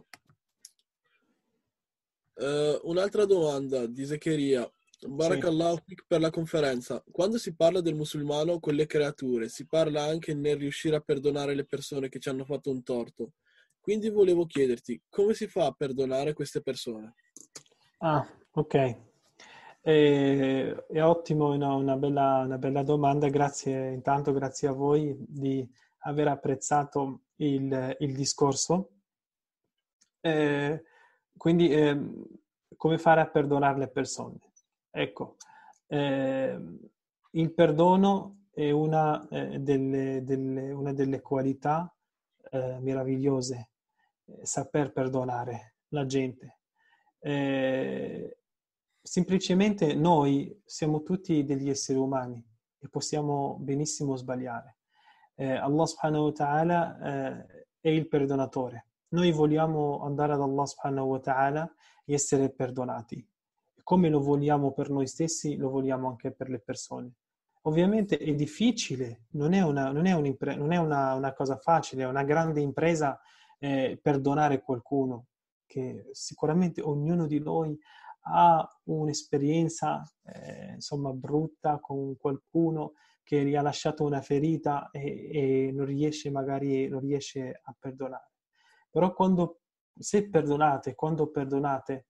Speaker 2: Uh, un'altra domanda di Zecheria. Barakallahu sì. per la conferenza. Quando si parla del musulmano con le creature, si parla anche nel riuscire a perdonare le persone che ci hanno fatto un torto. Quindi volevo chiederti come si fa a perdonare queste persone?
Speaker 1: Ah, ok. Eh, è ottimo, no? una, bella, una, bella, domanda. Grazie, intanto grazie a voi di aver apprezzato il, il discorso. Eh, quindi eh, come fare a perdonare le persone? Ecco, eh, il perdono è una, eh, delle, delle, una delle, qualità eh, meravigliose, eh, saper perdonare la gente. Eh, semplicemente noi siamo tutti degli esseri umani e possiamo benissimo sbagliare. Allah subhanahu wa ta'ala è il perdonatore noi vogliamo andare ad Allah subhanahu wa ta'ala e essere perdonati. Come lo vogliamo per noi stessi, lo vogliamo anche per le persone. Ovviamente è difficile, non è una, non è non è una, una cosa facile, è una grande impresa eh, perdonare qualcuno, che sicuramente ognuno di noi ha un'esperienza eh, insomma brutta con qualcuno che gli ha lasciato una ferita e, e non riesce magari non riesce a perdonare. Però quando, se perdonate, quando perdonate,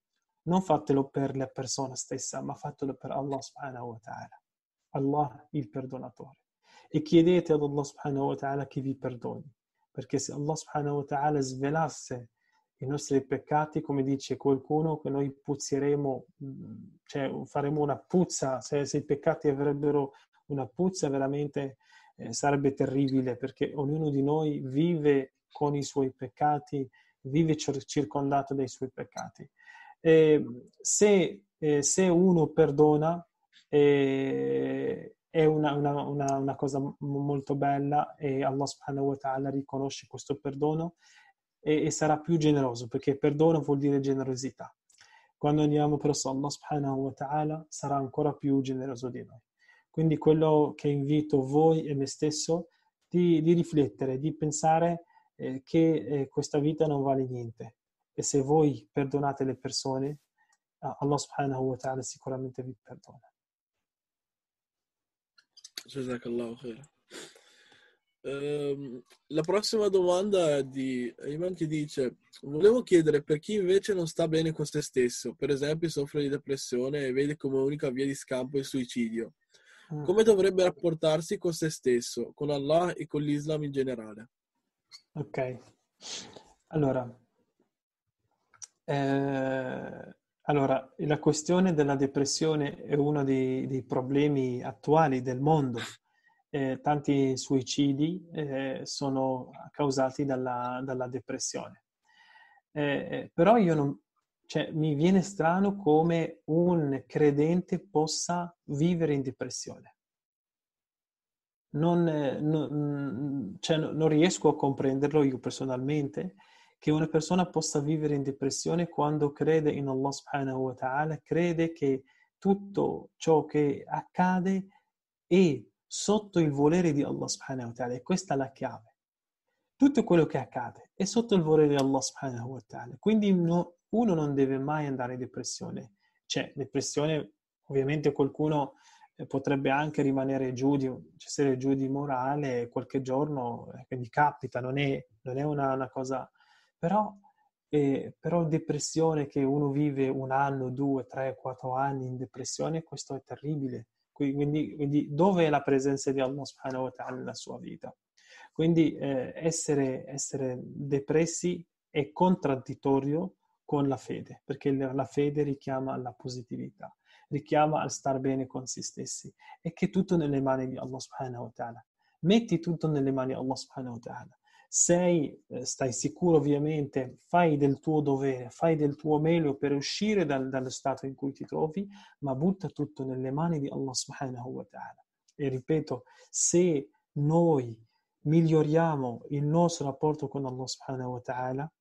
Speaker 1: non fatelo per la persona stessa, ma fatelo per Allah subhanahu wa ta'ala. Allah il perdonatore. E chiedete ad Allah subhanahu wa ta'ala che vi perdoni. Perché se Allah subhanahu wa ta'ala svelasse i nostri peccati, come dice qualcuno, che noi puzzeremo, cioè faremo una puzza, se, se i peccati avrebbero una puzza veramente eh, sarebbe terribile, perché ognuno di noi vive con i suoi peccati, vive circondato dai suoi peccati. Eh, se, eh, se, uno perdona, eh, è una, una, una, una, cosa molto bella e Allah subhanahu wa ta'ala riconosce questo perdono e, e, sarà più generoso, perché perdono vuol dire generosità. Quando andiamo presso Allah subhanahu wa ta'ala sarà ancora più generoso di noi. Quindi quello che invito voi e me stesso di, di riflettere, di pensare eh, che eh, questa vita non vale niente e se voi perdonate le persone, Allah subhanahu wa ta'ala sicuramente vi perdona.
Speaker 2: Jazakallahu khair. Um, ehm, la prossima domanda è di Iman che dice volevo chiedere per chi invece non sta bene con se stesso, per esempio soffre di depressione e vede come unica via di scampo il suicidio, mm. come dovrebbe rapportarsi con se stesso, con Allah e con l'Islam in generale?
Speaker 1: Ok, allora, eh, allora, la questione della depressione è uno dei, dei problemi attuali del mondo. Eh, tanti suicidi eh, sono causati dalla, dalla depressione. Eh, eh, però io non, cioè, mi viene strano come un credente possa vivere in depressione non, eh, non, mm, cioè, non riesco a comprenderlo io personalmente, che una persona possa vivere in depressione quando crede in Allah subhanahu wa ta'ala, crede che tutto ciò che accade è sotto il volere di Allah subhanahu wa ta'ala, e questa è la chiave. Tutto quello che accade è sotto il volere di Allah subhanahu wa ta'ala, quindi no, uno non deve mai andare in depressione. Cioè, depressione, ovviamente qualcuno potrebbe anche rimanere giù di, cioè giù di morale qualche giorno, quindi eh, capita, non è, non è una, una, cosa... Però, eh, però depressione che uno vive un anno, due, tre, quattro anni in depressione, questo è terribile. Quindi, quindi dove è la presenza di Allah subhanahu wa ta'ala nella sua vita? Quindi eh, essere, essere depressi è contraddittorio con la fede, perché la fede richiama la positività richiama al star bene con se stessi e che tutto nelle mani di Allah subhanahu wa ta'ala. Metti tutto nelle mani di Allah subhanahu wa ta'ala. Sei, eh, stai sicuro ovviamente, fai del tuo dovere, fai del tuo meglio per uscire dal, dallo stato in cui ti trovi, ma butta tutto nelle mani di Allah subhanahu wa ta'ala. E ripeto, se noi miglioriamo il nostro rapporto con Allah subhanahu wa ta'ala,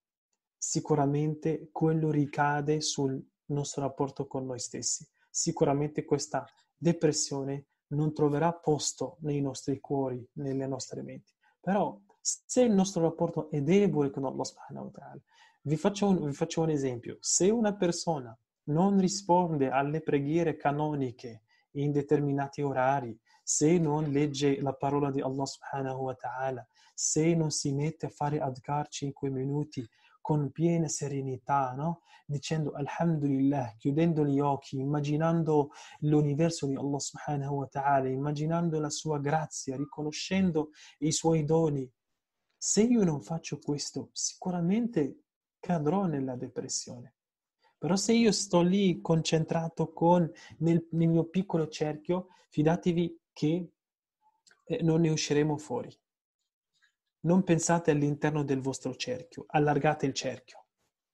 Speaker 1: sicuramente quello ricade sul nostro rapporto con noi stessi sicuramente questa depressione non troverà posto nei nostri cuori, nelle nostre menti. Però se il nostro rapporto è debole con Allah subhanahu wa vi faccio, un, vi faccio un esempio. Se una persona non risponde alle preghiere canoniche in determinati orari, se non legge la parola di Allah subhanahu wa ta'ala, se non si mette a fare adkar 5 minuti, con piena serenità, no? dicendo Alhamdulillah, chiudendo gli occhi, immaginando l'universo di Allah subhanahu wa ta'ala, immaginando la sua grazia, riconoscendo i suoi doni. Se io non faccio questo, sicuramente cadrò nella depressione. Però se io sto lì concentrato con, nel, nel mio piccolo cerchio, fidatevi che eh, non ne usciremo fuori. Non pensate all'interno del vostro cerchio, allargate il cerchio.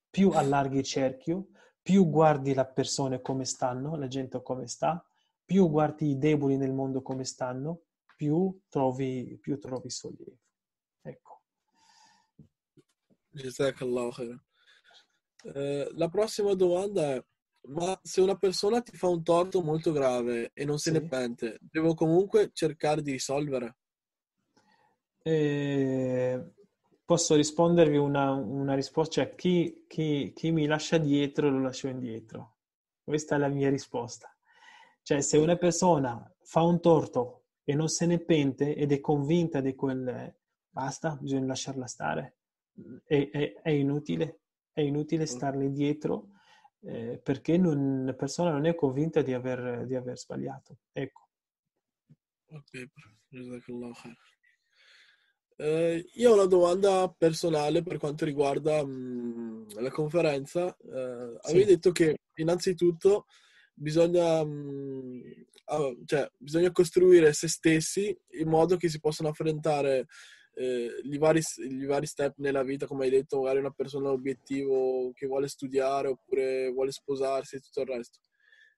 Speaker 1: Più allarghi il cerchio, più guardi le persone come stanno, la gente come sta, più guardi i deboli nel mondo come stanno, più trovi, più trovi sollievo.
Speaker 2: Ecco. Jazakallah eh, la prossima domanda è ma se una persona ti fa un torto molto grave e non se sì. ne pente, devo comunque cercare di risolvere?
Speaker 1: posso rispondervi una, una risposta, cioè chi, chi, chi, mi lascia dietro lo lascio indietro. Questa è la mia risposta. Cioè se una persona fa un torto e non se ne pente ed è convinta di quel basta, bisogna lasciarla stare, è, è, è inutile, è inutile mm. starle dietro eh, perché non, la persona non è convinta di aver, di aver sbagliato. Ecco.
Speaker 3: Ok,
Speaker 2: Jazakallah eh, io ho una domanda personale per quanto riguarda mh, mhmm, la conferenza. Eh, sì. Avevi detto che innanzitutto bisogna, mh, mhmm, cioè, bisogna costruire se stessi in modo che si possano affrontare eh, i vari, vari, step nella vita, come hai detto, magari una persona ha un obiettivo che vuole studiare oppure vuole sposarsi e tutto il resto.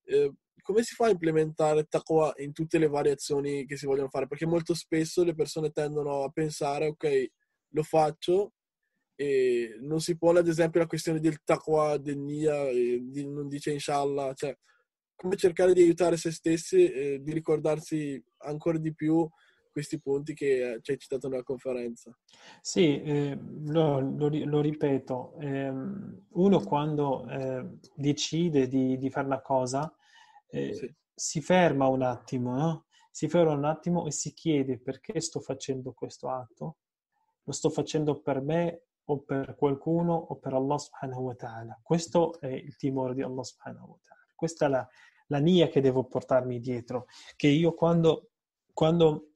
Speaker 2: Ehm, come si fa a implementare taqwa in tutte le variazioni che si vogliono fare? Perché molto spesso le persone tendono a pensare, ok, lo faccio, e non si pone ad esempio la questione del taqwa, del niya, di, non dice inshallah, cioè come cercare di aiutare se stessi, eh, di ricordarsi ancora di più questi punti che eh, ci hai citato nella conferenza.
Speaker 1: Sì, eh, lo, lo, lo, ripeto, eh, uno quando ehm, decide di, di fare una cosa, eh, sì. si ferma un attimo, no? Si ferma un attimo e si chiede perché sto facendo questo atto? Lo sto facendo per me o per qualcuno o per Allah subhanahu wa ta'ala. Questo è il timore di Allah subhanahu wa ta'ala. Questa è la, la nia che devo portarmi dietro, che io quando, quando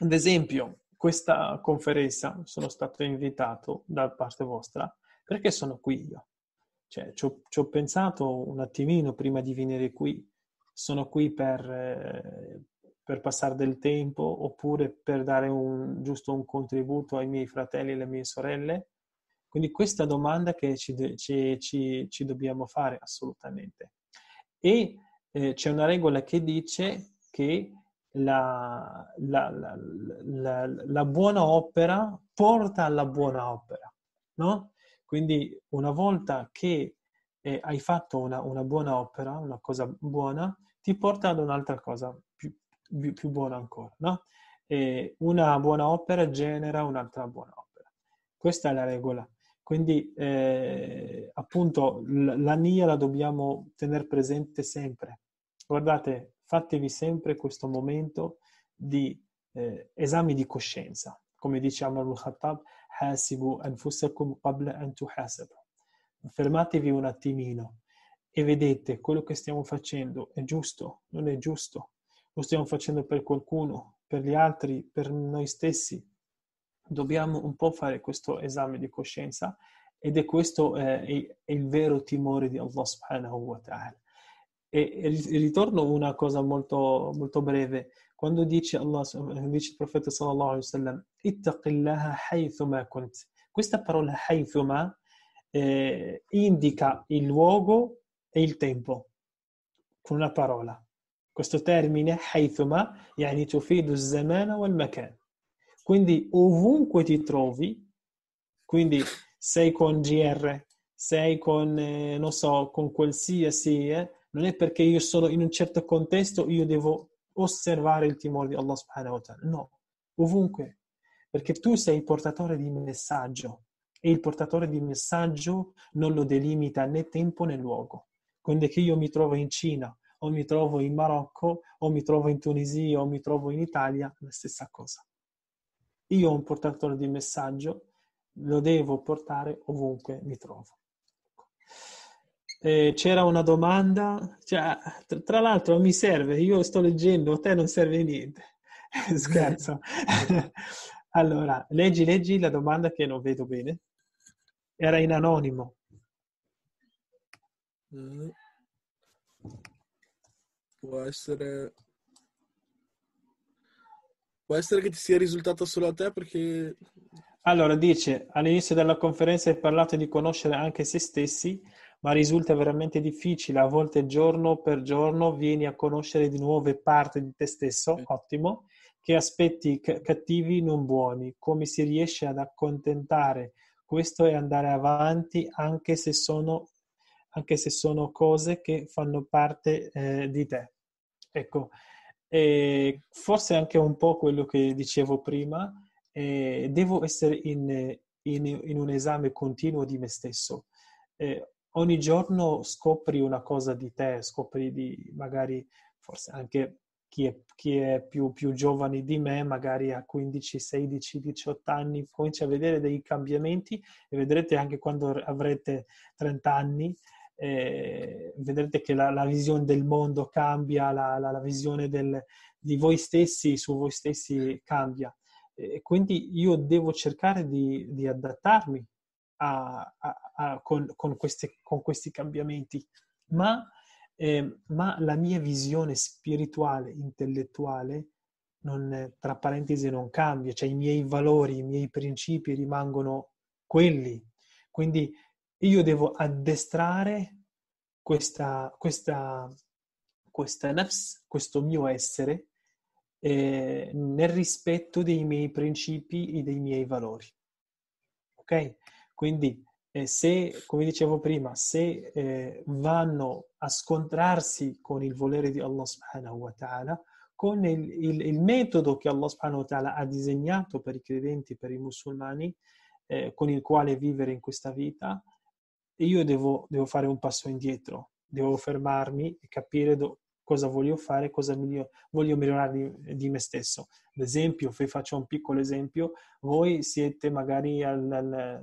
Speaker 1: ad esempio, questa conferenza sono stato invitato da parte vostra, perché sono qui io? Cioè, ci ho, ci ho, pensato un attimino prima di venire qui. Sono qui per, eh, per passare del tempo oppure per dare un, giusto un contributo ai miei fratelli e alle mie sorelle? Quindi questa domanda che ci, ci, ci, ci dobbiamo fare assolutamente. E eh, c'è una regola che dice che la, la, la, la, buona opera porta alla buona opera, no? Quindi una volta che eh, hai fatto una, una, buona opera, una cosa buona, ti porta ad un'altra cosa più, più, più buona ancora. No? una buona opera genera un'altra buona opera. Questa è la regola. Quindi eh, appunto la nia la dobbiamo tenere presente sempre. Guardate, fatevi sempre questo momento di eh, esami di coscienza. Come diciamo al Khattab, hasibu anfusakum qabla an tuhasabu. Fermatevi un attimino e vedete quello che stiamo facendo è giusto, non è giusto. Lo stiamo facendo per qualcuno, per gli altri, per noi stessi. Dobbiamo un po' fare questo esame di coscienza ed è questo eh, è il vero timore di Allah subhanahu wa ta'ala. E ritorno a una cosa molto, molto breve. Quando dice, Allah, eh, dice il profeta sallallahu alaihi wasallam, ittaqillaha haythuma kunt. Questa parola haythuma eh, indica il luogo e il tempo con una parola. Questo termine haythuma yani tufidu zamana wal makan. Quindi ovunque ti trovi, quindi sei con GR, sei con, eh, non so, con qualsiasi, eh, non è perché io sono in un certo contesto, io devo osservare il timore di Allah subhanahu wa ta'ala. No, ovunque, perché tu sei il portatore di messaggio e il portatore di messaggio non lo delimita né tempo né luogo. Quindi che io mi trovo in Cina o mi trovo in Marocco o mi trovo in Tunisia o mi trovo in Italia, la stessa cosa. Io ho un portatore di messaggio, lo devo portare ovunque mi trovo. Eh, c'era una domanda, cioè, tra, tra, l'altro mi serve, io sto leggendo, a te non serve niente. Scherzo. allora, leggi, leggi la domanda che non vedo bene. Era in anonimo.
Speaker 2: Mm. Può essere... Può essere che ti sia risultato solo a te perché... Allora, dice, all'inizio della
Speaker 1: conferenza hai parlato di conoscere anche se stessi ma risulta veramente difficile, a volte giorno per giorno vieni a conoscere di nuove parti di te stesso, sì. ottimo, che aspetti c- cattivi non buoni, come si riesce ad accontentare questo e andare avanti anche se sono, anche se sono cose che fanno parte eh, di te. Ecco, e forse anche un po' quello che dicevo prima, eh, devo essere in, in, in, un esame continuo di me stesso. Eh, ogni giorno scopri una cosa di te, scopri di magari forse anche chi è, chi è più, più, giovane di me, magari a 15, 16, 18 anni, comincia a vedere dei cambiamenti e vedrete anche quando avrete 30 anni, eh, vedrete che la, la, visione del mondo cambia, la, la, la visione del, di voi stessi su voi stessi cambia. E quindi io devo cercare di, di adattarmi a, a, a, con, con, queste, con, questi cambiamenti, ma, eh, ma, la mia visione spirituale, intellettuale, non, tra parentesi, non cambia, cioè i miei valori, i miei principi rimangono quelli. Quindi io devo addestrare questa, questa, questa nafs, questo mio essere, eh, nel rispetto dei miei principi e dei miei valori. Ok? Quindi eh, se, come dicevo prima, se eh, vanno a scontrarsi con il volere di Allah subhanahu wa ta'ala, con il, il, il metodo che Allah subhanahu wa ta'ala ha disegnato per i credenti, per i musulmani, eh, con il quale vivere in questa vita, io devo, devo fare un passo indietro, devo fermarmi e capire do, cosa voglio fare, cosa miglior- voglio migliorare di, di, me stesso. Ad esempio, vi faccio un piccolo esempio, voi siete magari al, al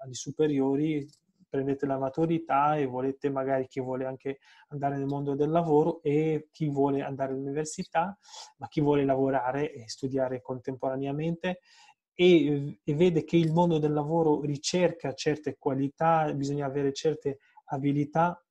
Speaker 1: alle superiori, prendete la maturità e volete magari chi vuole anche andare nel mondo del lavoro e chi vuole andare all'università, ma chi vuole lavorare e studiare contemporaneamente e, e vede che il mondo del lavoro ricerca certe qualità, bisogna avere certe abilità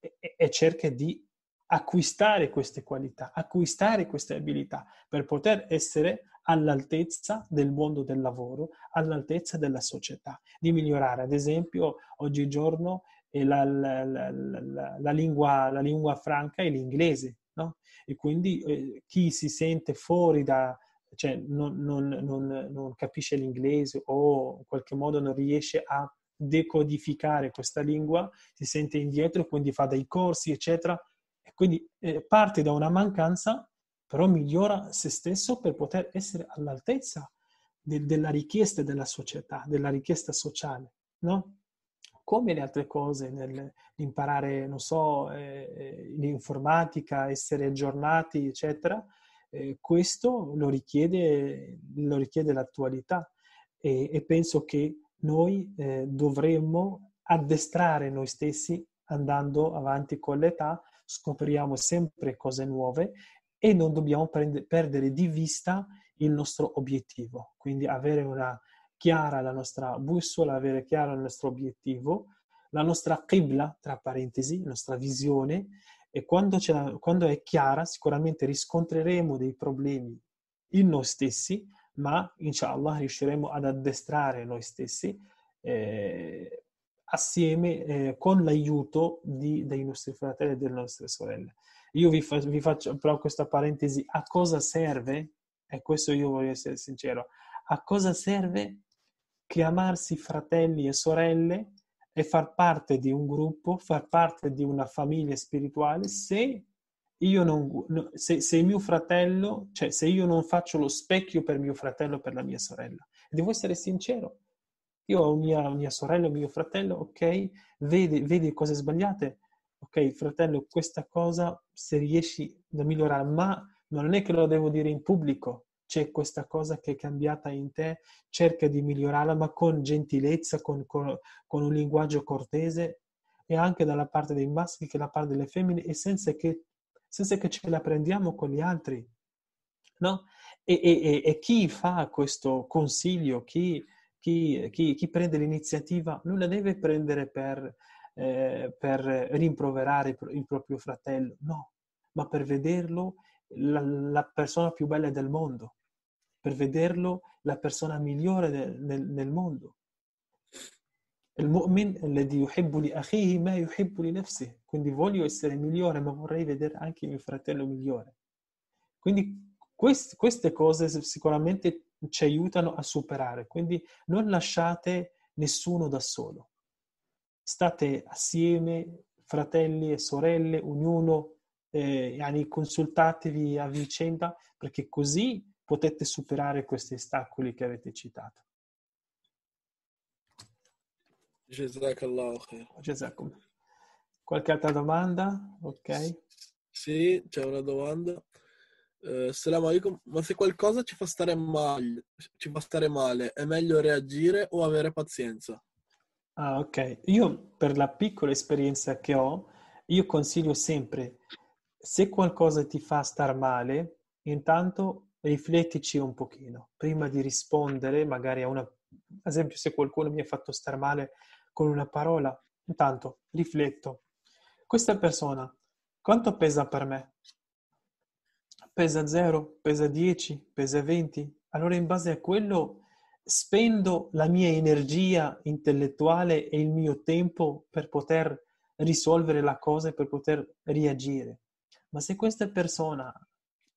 Speaker 1: e, e cerca di acquistare queste qualità, acquistare queste abilità per poter essere all'altezza del mondo del lavoro, all'altezza della società, di migliorare. Ad esempio, oggigiorno eh, la, la, la, la lingua, lingua, franca è l'inglese, no? e quindi eh, chi si sente fuori da, cioè non, non, non, non, capisce l'inglese o in qualche modo non riesce a decodificare questa lingua, si sente indietro, quindi fa dei corsi, eccetera, e quindi eh, parte da una mancanza però migliora se stesso per poter essere all'altezza de- della richiesta della società, della richiesta sociale, no? Come le altre cose, nell'imparare, non so, eh, l'informatica, essere aggiornati, eccetera, eh, questo lo richiede, lo richiede l'attualità e, e, penso che noi eh, dovremmo addestrare noi stessi andando avanti con l'età, scopriamo sempre cose nuove e non dobbiamo prendere, perdere di vista il nostro obiettivo, quindi avere una chiara la nostra bussola, avere chiaro il nostro obiettivo, la nostra qibla, tra parentesi, la nostra visione, e quando, la, quando è chiara sicuramente riscontreremo dei problemi in noi stessi, ma inshallah riusciremo ad addestrare noi stessi eh, assieme eh, con l'aiuto di, dei nostri fratelli e delle nostre sorelle. Io vi, fa, vi faccio però questa parentesi, a cosa serve? E questo io voglio essere sincero, a cosa serve chiamarsi fratelli e sorelle e far parte di un gruppo, far parte di una famiglia spirituale se io non, se, se mio fratello, cioè se io non faccio lo specchio per mio fratello e per la mia sorella. Devo essere sincero. Io ho mia, mia sorella, mio fratello, ok? Vedi, vedi cose sbagliate, ok fratello, questa cosa se riesci da migliorare, ma, non è che lo devo dire in pubblico, c'è questa cosa che è cambiata in te, cerca di migliorarla, ma con gentilezza, con, con, con un linguaggio cortese e anche dalla parte dei maschi che la parte delle femmine e senza che, senza che ce la prendiamo con gli altri. No? E, e, e, chi fa questo consiglio, chi, chi, chi, chi prende l'iniziativa, non la deve prendere per, eh, per rimproverare il proprio fratello, no, ma per vederlo la, la, persona più bella del mondo, per vederlo la persona migliore del, del, del mondo. Quindi voglio essere migliore, ma vorrei vedere anche mio fratello migliore. Quindi quest, queste cose sicuramente ci aiutano a superare. Quindi non lasciate nessuno da solo state assieme, fratelli e sorelle, ognuno, eh, consultatevi a vicenda, perché così potete superare questi ostacoli che avete citato. Qualche altra domanda?
Speaker 2: Ok. Sì, c'è una domanda. Uh, eh, salam alaikum, ma se qualcosa ci fa, male, ci fa stare male, è meglio reagire o avere pazienza?
Speaker 1: Ah, ok. Io per la piccola esperienza che ho, io consiglio sempre, se qualcosa ti fa star male, intanto riflettici un pochino prima di rispondere magari a una... Ad esempio, se qualcuno mi ha fatto star male con una parola, intanto rifletto. Questa persona quanto pesa per me? Pesa 0, pesa 10, pesa 20? Allora in base a quello spendo la mia energia intellettuale e il mio tempo per poter risolvere la cosa e per poter reagire. Ma se questa persona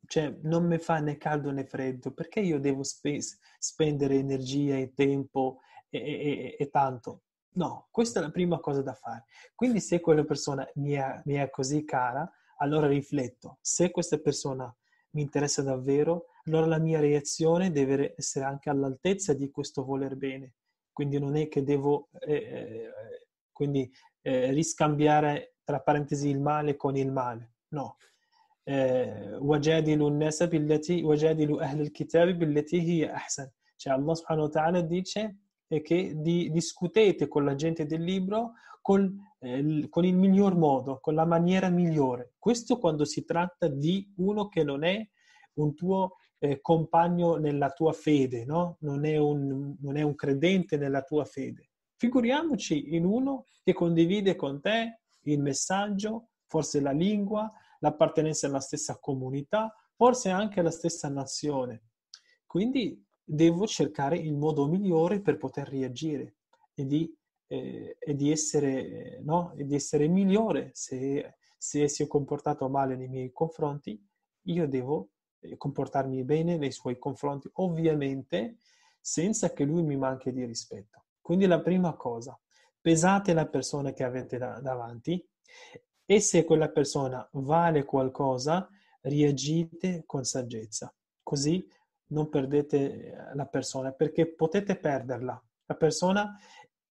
Speaker 1: cioè, non mi fa né caldo né freddo, perché io devo spe- spendere energia e tempo e, e, e, tanto? No, questa è la prima cosa da fare. Quindi se quella persona mi è, mi è così cara, allora rifletto. Se questa persona mi interessa davvero, allora la mia reazione deve essere anche all'altezza di questo voler bene. Quindi non è che devo eh, eh quindi, eh, riscambiare, tra parentesi, il male con il male. No. وجادلوا الناس بالتي وجادلوا أهل الكتاب بالتي هي أحسن cioè Allah subhanahu wa ta'ala dice eh, che di, discutete con la gente del libro col, eh, con il miglior modo, con la maniera migliore. Questo quando si tratta di uno che non è un tuo eh, compagno nella tua fede, no? non, è un, non è un credente nella tua fede. Figuriamoci in uno che condivide con te il messaggio, forse la lingua, l'appartenenza alla stessa comunità, forse anche alla stessa nazione. Quindi devo cercare il modo migliore per poter reagire e di, eh, e di, essere, no? e di essere, migliore se, se si è comportato male nei miei confronti. Io devo comportarmi bene nei suoi confronti, ovviamente senza che lui mi manchi di rispetto. Quindi la prima cosa, pesate la persona che avete da- davanti e se quella persona vale qualcosa, reagite con saggezza. Così non perdete eh, la persona perché potete perderla. La persona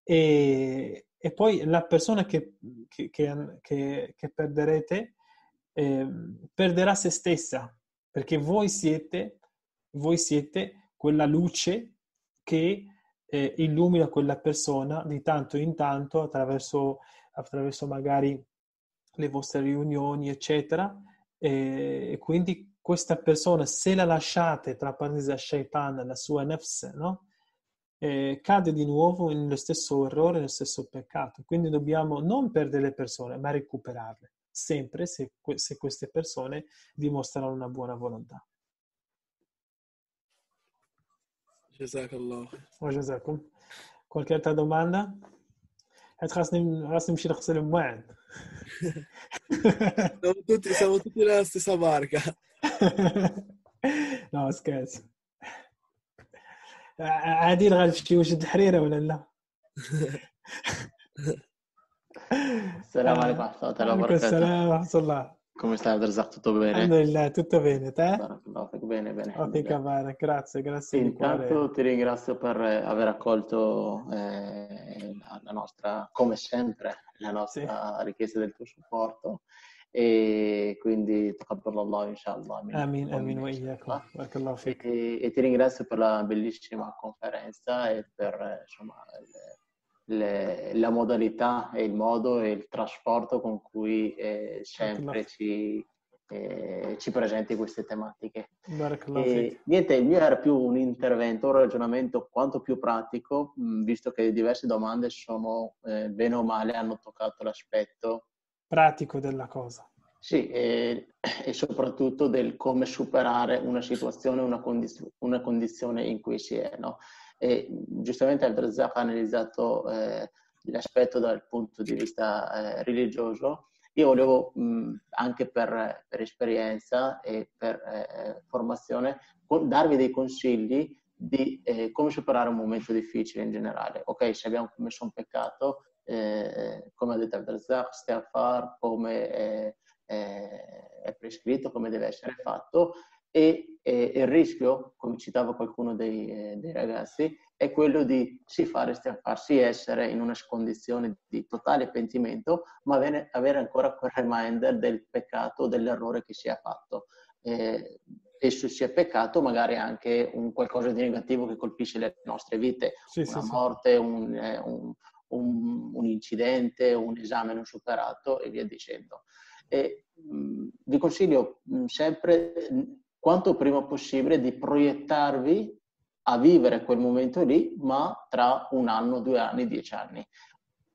Speaker 1: e, e poi la persona che, che, che, che perderete eh, perderà se stessa perché voi siete, voi siete quella luce che eh, illumina quella persona di tanto in tanto attraverso, attraverso magari le vostre riunioni, eccetera. E quindi questa persona, se la lasciate, tra parentesi, a Shaitan, la sua nefs, no? eh, cade di nuovo nello stesso errore, nello stesso peccato. Quindi dobbiamo non perdere le persone, ma recuperarle sempre se, se queste persone dimostrano una buona volontà. Qualche altra domanda? siamo,
Speaker 2: tutti, siamo tutti nella stessa barca.
Speaker 1: no scherzo. عادين غنمشيو شي تحريره ولا لا؟
Speaker 4: السلام عليكم ورحمة الله وبركاته. السلام ورحمة الله. Come stai Abdurrazak? Tutto bene? Alhamdulillah,
Speaker 1: tutto bene, te? Bene, bene. Oh, grazie, grazie Intanto
Speaker 4: ti ringrazio per eh, aver accolto eh, la nostra, come sempre, la nostra sì. richiesta del tuo supporto e quindi taqabbalallah inshallah amin amin, amin wa iyyakum barakallahu fik e, e ti ringrazio per la bellissima conferenza e per eh, insomma il, le, la modalità e il modo e il trasporto con cui eh, sempre ci, eh, ci, presenti queste tematiche.
Speaker 1: E,
Speaker 4: niente, il mio era più un intervento, un ragionamento quanto più pratico, mm, visto che diverse domande sono, eh, bene o male, hanno toccato l'aspetto
Speaker 1: pratico della
Speaker 4: cosa. Sì, e, e, soprattutto del come superare una situazione, una, condiz- una condizione in cui si è. No? e giustamente Al-Razzaq ha analizzato eh, l'aspetto dal punto di vista eh, religioso. Io volevo mh, mm, anche per, per, esperienza e per eh, formazione darvi dei consigli di eh, come superare un momento difficile in generale. Ok, se abbiamo commesso un peccato, eh, come ha detto al a far come eh, è prescritto, come deve essere fatto, e eh, il rischio, come citava qualcuno dei, eh, dei, ragazzi, è quello di sì fare, farsi essere in una condizione di totale pentimento, ma avere, avere ancora quel reminder del peccato, dell'errore che si è fatto. Eh, si è peccato, magari anche un qualcosa di negativo che colpisce le nostre vite, sì, una sì, morte, sì. Un, eh, un, un, un, incidente, un esame non superato e via dicendo. E, mh, mm, vi consiglio mh, mm, sempre mm, quanto prima possibile di proiettarvi a vivere quel momento lì, ma tra un anno, due anni, dieci anni.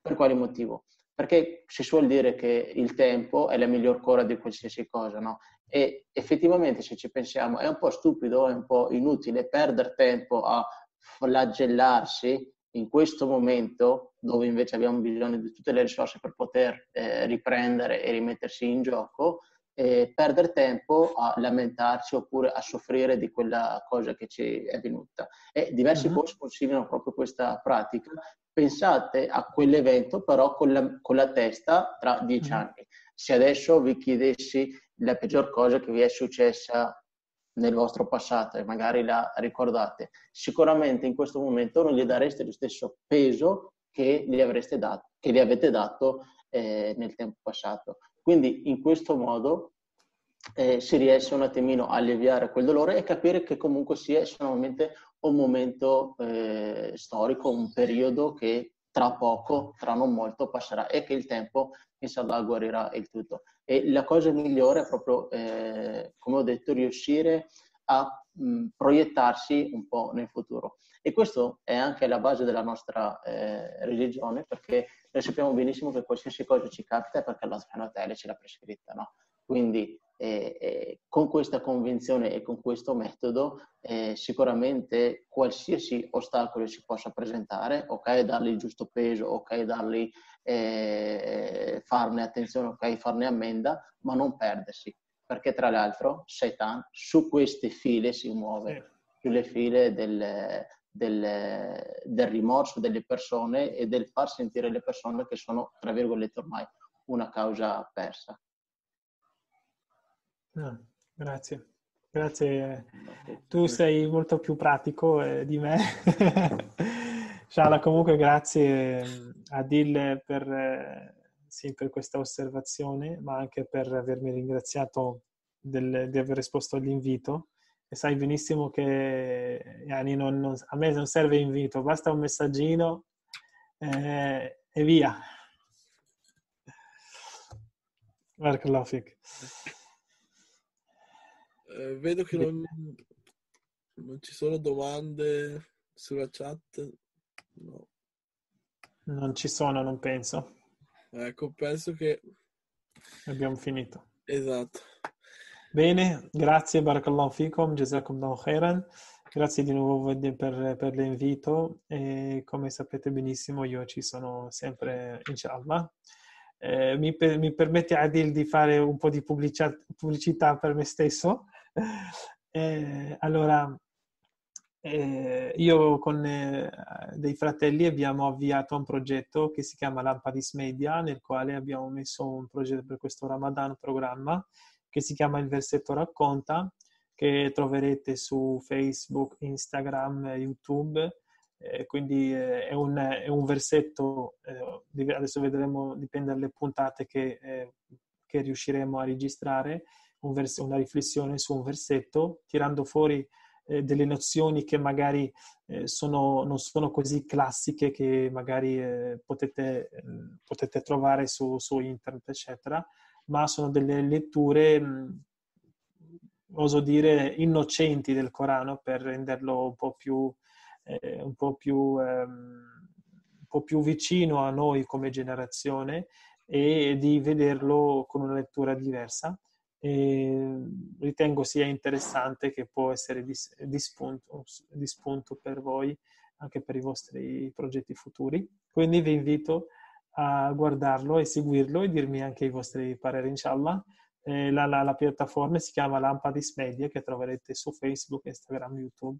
Speaker 4: Per quale motivo? Perché si suol dire che il tempo è la miglior cura di qualsiasi cosa, no? E effettivamente, se ci pensiamo, è un po' stupido, è un po' inutile perdere tempo a flagellarsi in questo momento, dove invece abbiamo bisogno di tutte le risorse per poter eh, riprendere e rimettersi in gioco, eh, perdere tempo a lamentarci oppure a soffrire di quella cosa che ci è venuta. E diversi uh-huh. corsi consigliano proprio questa pratica. Pensate a quell'evento però con la, con la testa tra dieci uh-huh. anni. Se adesso vi chiedessi la peggior cosa che vi è successa nel vostro passato e magari la ricordate, sicuramente in questo momento non gli dareste lo stesso peso che gli, dato, che gli avete dato eh, nel tempo passato. Quindi in questo modo eh, si riesce un attimino a alleviare quel dolore e capire che comunque sia solamente un momento eh, storico, un periodo che tra poco, tra non molto passerà e che il tempo inshallah guarirà il tutto. E la cosa migliore è proprio, eh, come ho detto, riuscire a mh, mm, proiettarsi un po' nel futuro. E questo è anche la base della nostra eh, religione perché noi eh, sappiamo benissimo che qualsiasi cosa ci capita è perché la tele ce l'ha prescritta, no? Quindi eh, eh, con questa convinzione e con questo metodo eh, sicuramente qualsiasi ostacolo si possa presentare, ok, dargli il giusto peso, ok, dargli, eh, farne attenzione, ok, farne ammenda, ma non perdersi, perché tra l'altro Satan su queste file si muove, sì. sulle file del, del, del rimorso delle persone e del far sentire le persone che sono, tra virgolette, ormai una causa persa.
Speaker 1: Ah, grazie. Grazie, tu sei molto più pratico eh, di me. Shala, comunque grazie ehm, a Dil per, eh, sì, per, questa osservazione, ma anche per avermi ringraziato del, di aver risposto all'invito e sai benissimo che yani, non, non, a me non serve invito, basta un messaggino eh, e via. Mark eh,
Speaker 2: vedo che non, non, ci sono domande sulla chat. No.
Speaker 1: Non ci sono, non penso.
Speaker 2: Ecco, penso che...
Speaker 1: Abbiamo finito. Esatto. Bene, grazie Barakallahu Fikum, Jazakumullahu Khairan, grazie di nuovo per, per l'invito e come sapete benissimo io ci sono sempre inshallah. Eh, mi, per, mi, permette Adil di fare un po' di pubblica, pubblicità per me stesso. Eh, allora, eh, io con eh, dei fratelli abbiamo avviato un progetto che si chiama Lampadis Media, nel quale abbiamo messo un progetto per questo Ramadan programma che si chiama Il versetto racconta, che troverete su Facebook, Instagram, YouTube. Eh, quindi eh, è, un, è, un, versetto, eh, adesso vedremo, dipende dalle puntate che, eh, che riusciremo a registrare, un vers- una riflessione su un versetto, tirando fuori eh, delle nozioni che magari eh, sono, non sono così classiche che magari potete, potete, trovare su, su internet, eccetera ma sono delle letture, oso dire, innocenti del Corano per renderlo un po' più, eh, un po più, ehm, un po più vicino a noi come generazione e di vederlo con una lettura diversa. E ritengo sia interessante che può essere di, di, spunto, di spunto per voi anche per i vostri progetti futuri. Quindi vi invito a guardarlo e seguirlo e dirmi anche i vostri pareri, inshallah. Eh, la, la, la, piattaforma si chiama Lampadis Media, che troverete su Facebook, Instagram, YouTube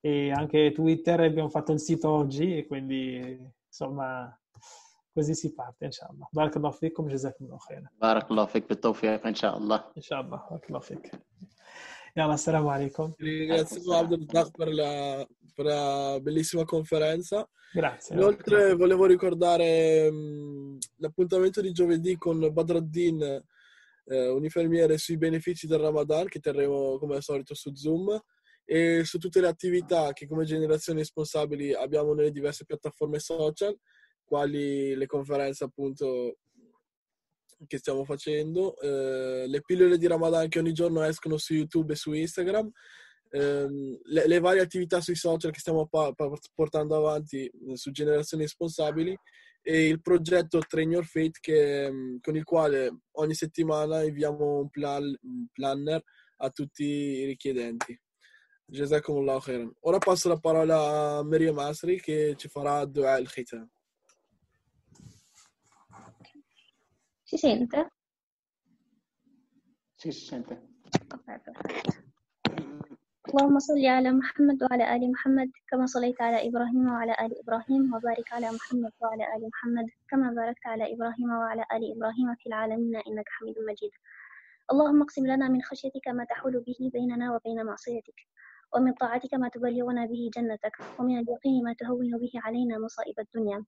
Speaker 1: e anche Twitter. Abbiamo fatto il sito oggi e quindi, insomma, così si parte, inshallah. Barakallahu fikum, jazakumullahu khair.
Speaker 4: Barakallahu fik, bit-tawfiq, inshallah.
Speaker 2: Inshallah, barakallahu fik. Yalla, salam alaikum. Ringrazio Abdel per la, per la bellissima conferenza. Grazie. Inoltre volevo ricordare mh, mm, l'appuntamento di giovedì con Badraddin, eh, un infermiere sui benefici del Ramadan che terremo come al solito su Zoom e su tutte le attività che come generazioni responsabili abbiamo nelle diverse piattaforme social, quali le conferenze appunto che stiamo facendo. Eh, le pillole di Ramadan che ogni giorno escono su YouTube e su Instagram. Ehm, le, le, varie attività sui social che stiamo pa- pa- portando avanti mm, su generazioni responsabili e il progetto Train Your Fate che, mm, con il quale ogni settimana inviamo un, plan, un planner a tutti i richiedenti. جزاكم الله خيرا ورا باس la parola a Maria Asri che ci farà dua al khitan
Speaker 3: Si sente? Sì, si sente. اللهم صل على محمد وعلى آل محمد كما صليت على إبراهيم وعلى آل إبراهيم وبارك على محمد وعلى آل محمد كما باركت على إبراهيم وعلى آل إبراهيم في العالمين إنك حميد مجيد اللهم اقسم لنا من خشيتك ما تحول به بيننا وبين معصيتك ومن طاعتك ما تبلغنا به جنتك ومن اليقين ما تهون به علينا مصائب الدنيا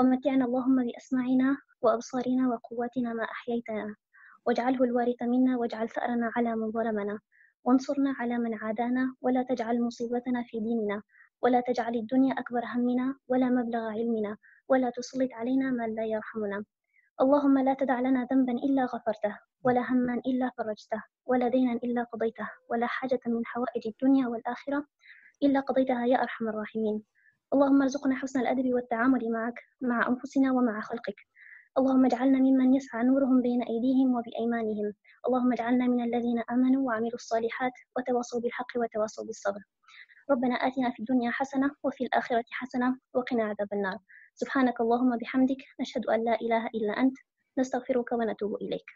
Speaker 3: ومتعنا اللهم بأسماعنا وأبصارنا وقواتنا ما أحييتنا واجعله الوارث منا واجعل ثأرنا على من ظلمنا وانصرنا على من عادانا ولا تجعل مصيبتنا في ديننا ولا تجعل الدنيا أكبر همنا ولا مبلغ علمنا ولا تسلط علينا من لا يرحمنا اللهم لا تدع لنا ذنبا إلا غفرته ولا هما إلا فرجته ولا دينا إلا قضيته ولا حاجة من حوائج الدنيا والآخرة إلا قضيتها يا أرحم الراحمين اللهم ارزقنا حسن الأدب والتعامل معك مع أنفسنا ومع خلقك اللهم اجعلنا ممن يسعى نورهم بين أيديهم وبأيمانهم اللهم اجعلنا من الذين آمنوا وعملوا الصالحات وتواصوا بالحق وتواصوا بالصبر ربنا آتنا في الدنيا حسنة وفي الآخرة حسنة وقنا عذاب النار سبحانك اللهم بحمدك نشهد أن لا إله إلا أنت نستغفرك ونتوب إليك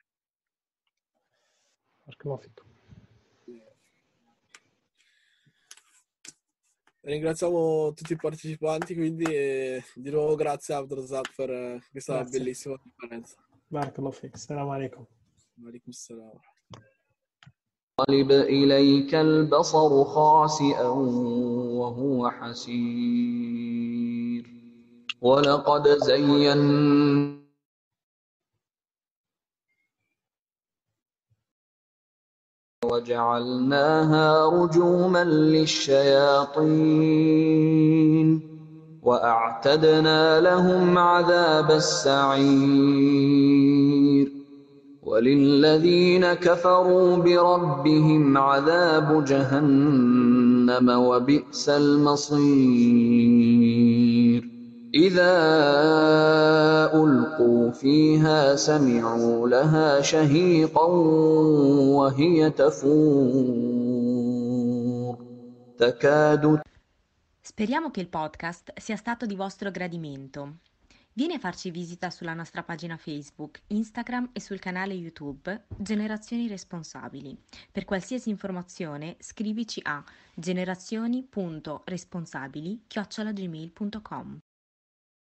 Speaker 1: بارك الله فيكم
Speaker 2: Ringraziamo tutti i partecipanti, quindi di nuovo grazie a Abdurazak per questa grazie. bellissima conferenza.
Speaker 1: Marco fiqh. salam alaikum. وعليكم salam.
Speaker 2: طلب إليك البصر خاسئا وهو حسير ولقد زينا وجعلناها رجوما للشياطين واعتدنا لهم عذاب السعير وللذين كفروا بربهم عذاب جهنم وبئس المصير إذا ألقوا فيها سمعوا لها شهيقا وهي تفور تكاد Speriamo che il podcast sia stato di vostro gradimento. Vieni a farci visita sulla nostra pagina Facebook, Instagram e sul canale YouTube Generazioni Responsabili. Per qualsiasi informazione scrivici a generazioni.responsabili.gmail.com